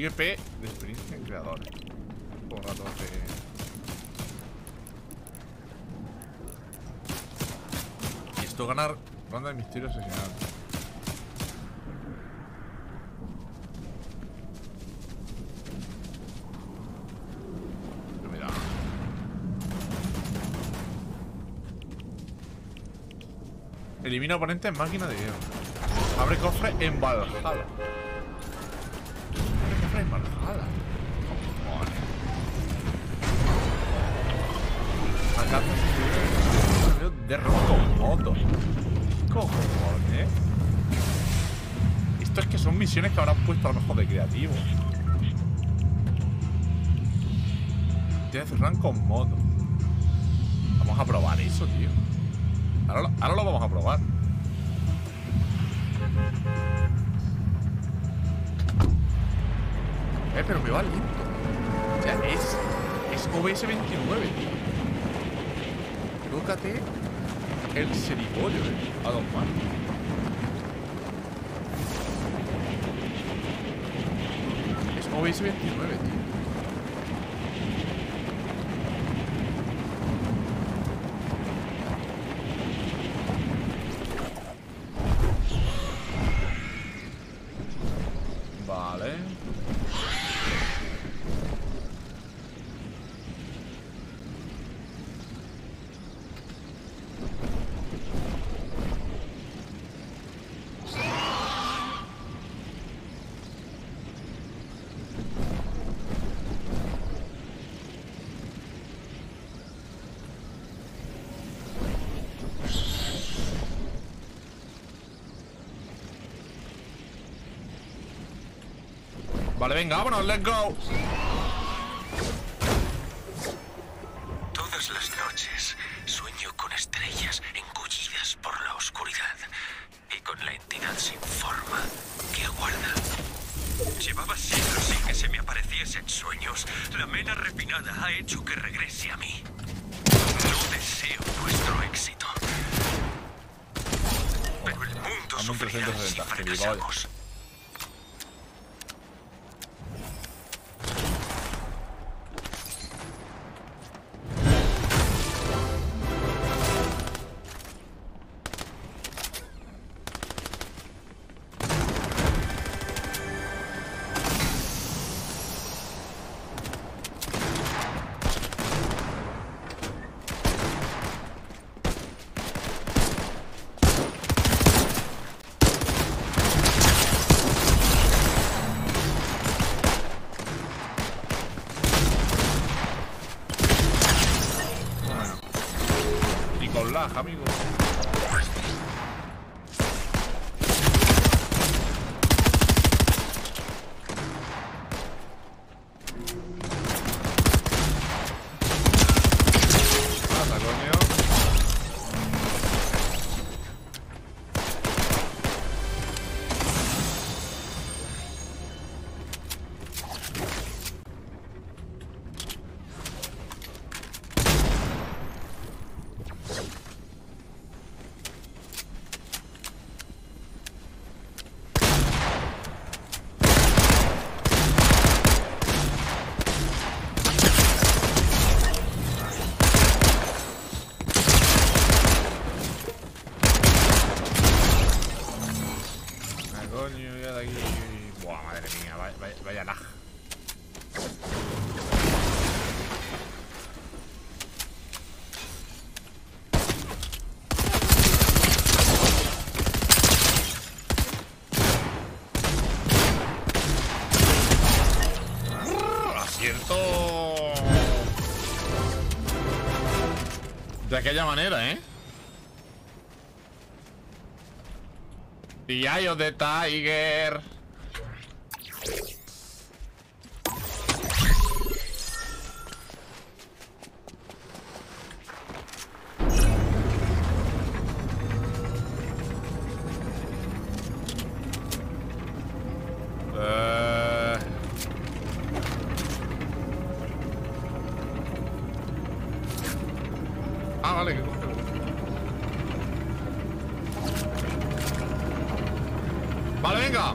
GP de experiencia en creador. Por rato de... esto ganar ronda de misterio asesinato. Mira. Elimina oponente en máquina de guerra. Abre cofre en que habrán puesto a lo mejor de creativo. Tienes cerran con modo. Vamos a probar eso, tío. Ahora lo, vamos a probar. Eh, pero me va lento. Ya es. Es OBS 29, tío. el seripollo eh. A dos manos. arabayı ismi etmiyorum evet. Vale, venga, vámonos, let's go. Todas las noches sueño con estrellas engullidas por la oscuridad y con la entidad sin forma que aguarda. Llevaba siglos sin que se me apareciesen sueños. La mera repinada ha hecho que regrese a mí. No deseo vuestro éxito. Pero el mundo sufrirá si fracasamos. De aquella manera, ¿eh? The Eye of the Tiger Vale, venga.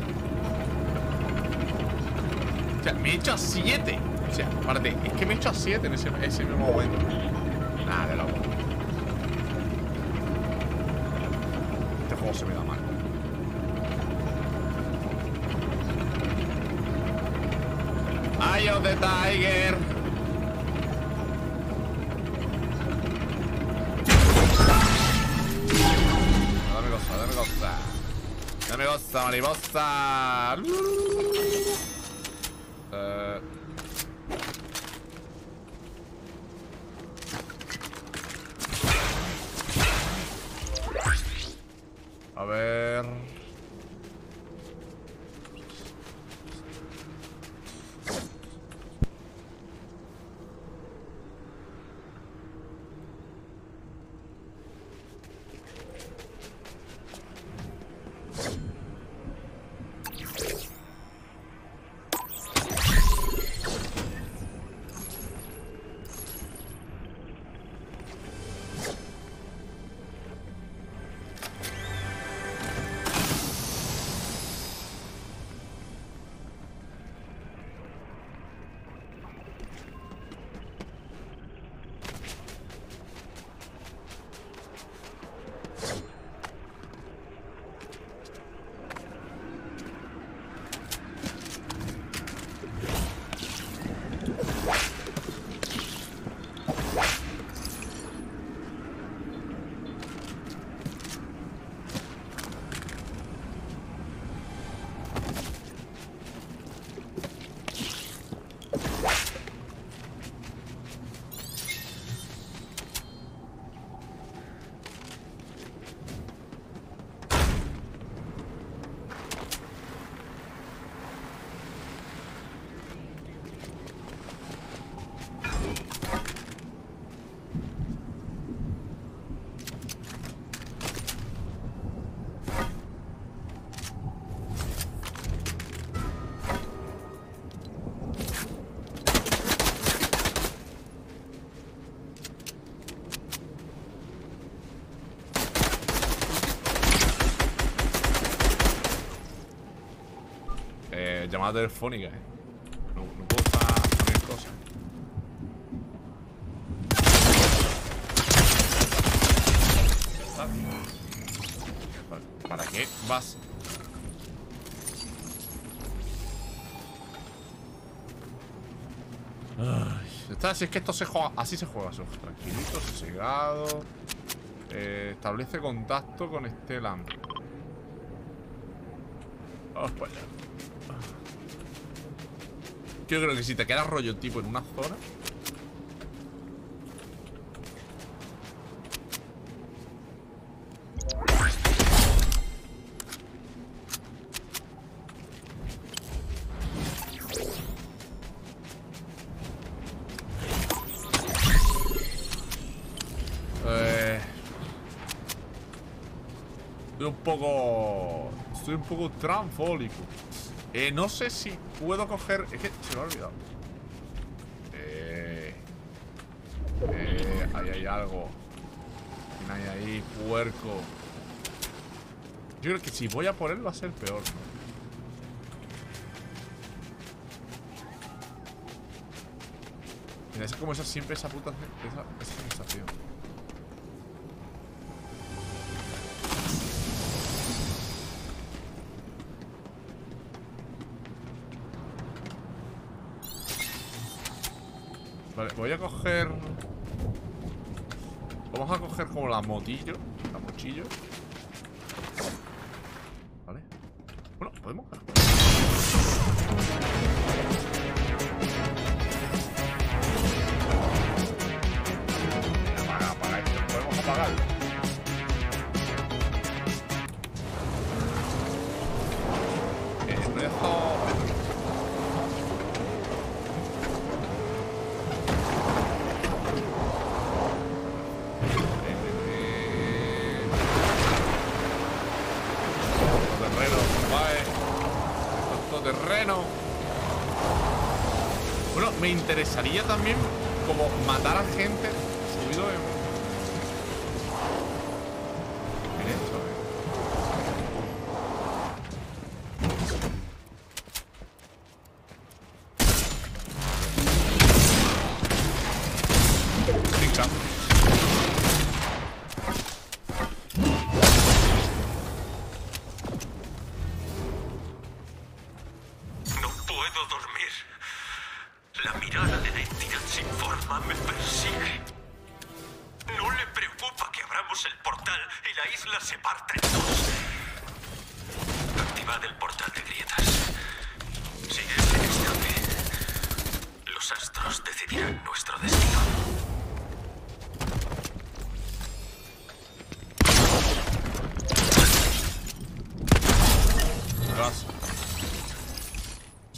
O sea, me he hecho a 7. O sea, espérate, es que me he hecho a 7 en ese, ese mismo momento. Nada, de loco. Este juego se me da mal. Ay, of the Tiger. Valami osszal, valami osszal! telefónica, eh. No, puedo estar cosas. ¿Para qué vas? Ay. si es que esto se juega, así se juega, eso. Tranquilito, sosegado. Eh, establece contacto con este lamp. Vamos oh, pues... Yo creo que si te quedas rollo tipo en una zona eh... Estoy un poco... Estoy un poco tranfólico. Eh, no sé si puedo coger... Es que se me ha olvidado. Eh... Eh... Ahí hay algo. ¿Quién hay ahí? Puerco. Yo creo que si voy a por él va a ser peor. ¿no? Mira, es como esa, siempre esa puta esa sensación. voy a coger... Vamos a coger como la motillo, la mochillo. Saría también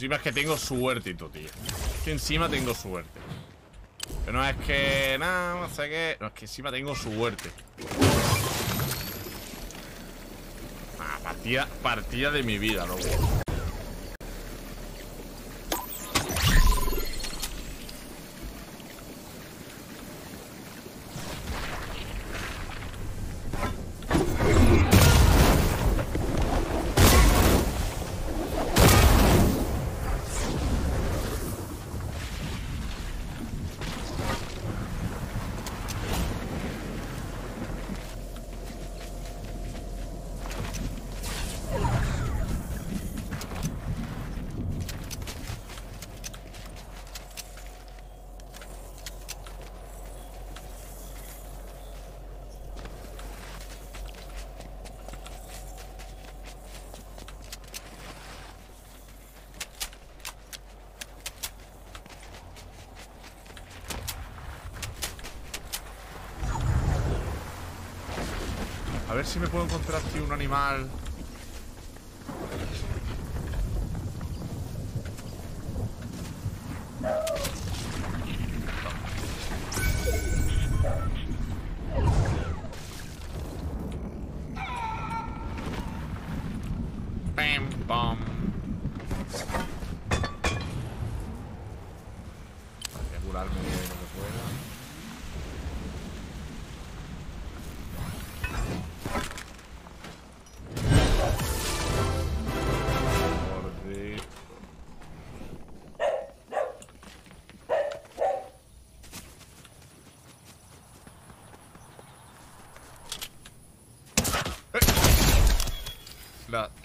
Encima es que tengo suerte, tío. Es que encima tengo suerte. Pero no es que nada, no sé qué. No, es que encima tengo suerte. Ah, partida, partida de mi vida, loco. si me puedo encontrar, aquí un animal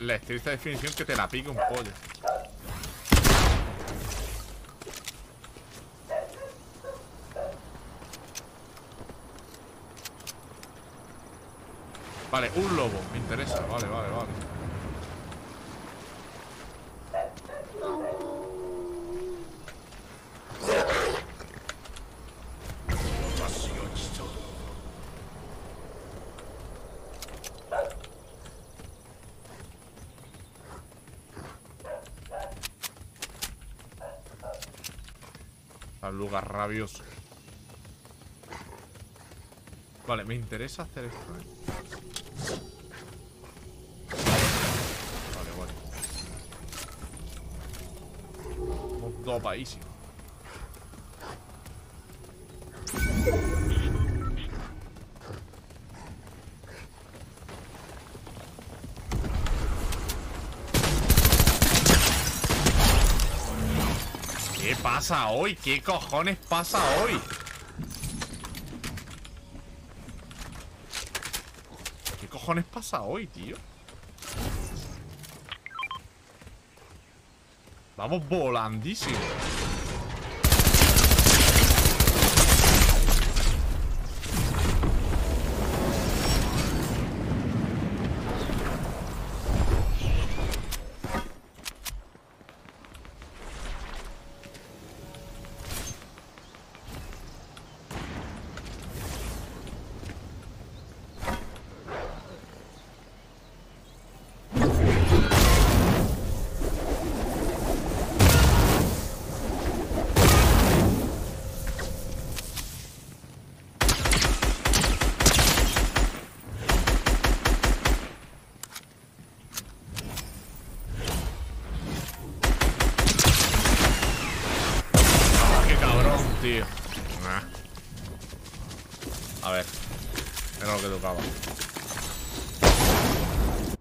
la esta definición que te la pique un pollo. Vale, un lobo, me interesa, vale, vale, vale. rabioso. Vale, me interesa hacer esto, ¿eh? Vale, Vale, vale. dos países. pasa hoy? ¿Qué cojones pasa hoy? ¿Qué cojones pasa hoy, tío? Vamos volandísimo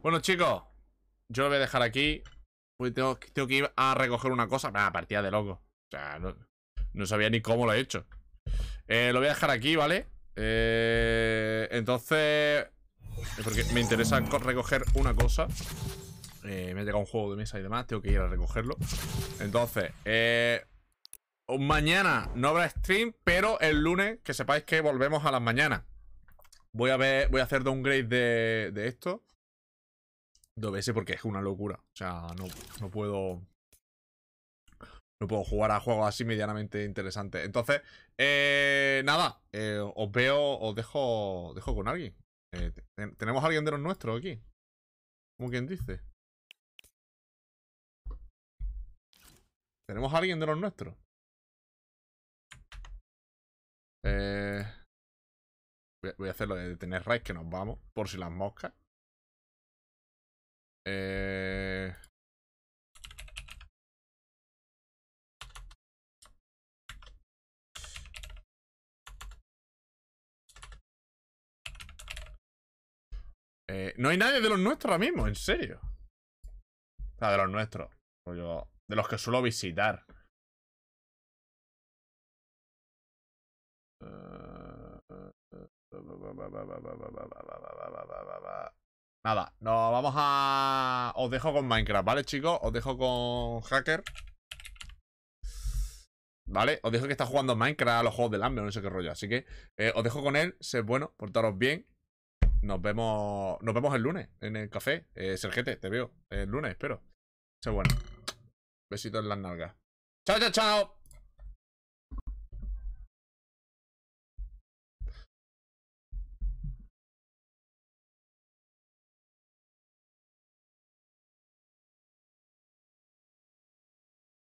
Bueno, chicos, yo lo voy a dejar aquí. tengo, que ir a recoger una cosa. Una ah, partida de loco. O sea, no, sabía ni cómo lo he hecho. Eh, lo voy a dejar aquí, ¿vale? Eh, entonces... Porque me interesa recoger una cosa. Eh, me ha llegado un juego de mesa y demás. Tengo que ir a recogerlo. Entonces, eh, mañana no habrá stream, pero el lunes, que sepáis que volvemos a las mañanas. Voy a ver, voy a hacer downgrade de esto porque es una locura. O sea, no, puedo... No puedo jugar a juegos así medianamente interesantes. Entonces, eh, nada, eh, os veo, os dejo, dejo con alguien. Eh, ¿Tenemos alguien de los nuestros aquí? Como quien dice. ¿Tenemos alguien de los nuestros? Eh, voy, a, hacerlo de tener raid que nos vamos, por si las moscas. Eh... no hay nadie de los nuestros ahora mismo, en serio. de los nuestros. yo de los que suelo visitar. Nada, nos vamos a... Os dejo con Minecraft, ¿vale, chicos? Os dejo con Hacker. ¿Vale? Os dejo que está jugando Minecraft a los juegos del hambre, no sé qué rollo. Así que eh, os dejo con él. sé bueno, portaros bien. Nos vemos, nos vemos el lunes en el café. Eh, Sergete, te veo. El lunes, espero. Sed bueno. Besitos en las nalgas. Chao, chao, chao.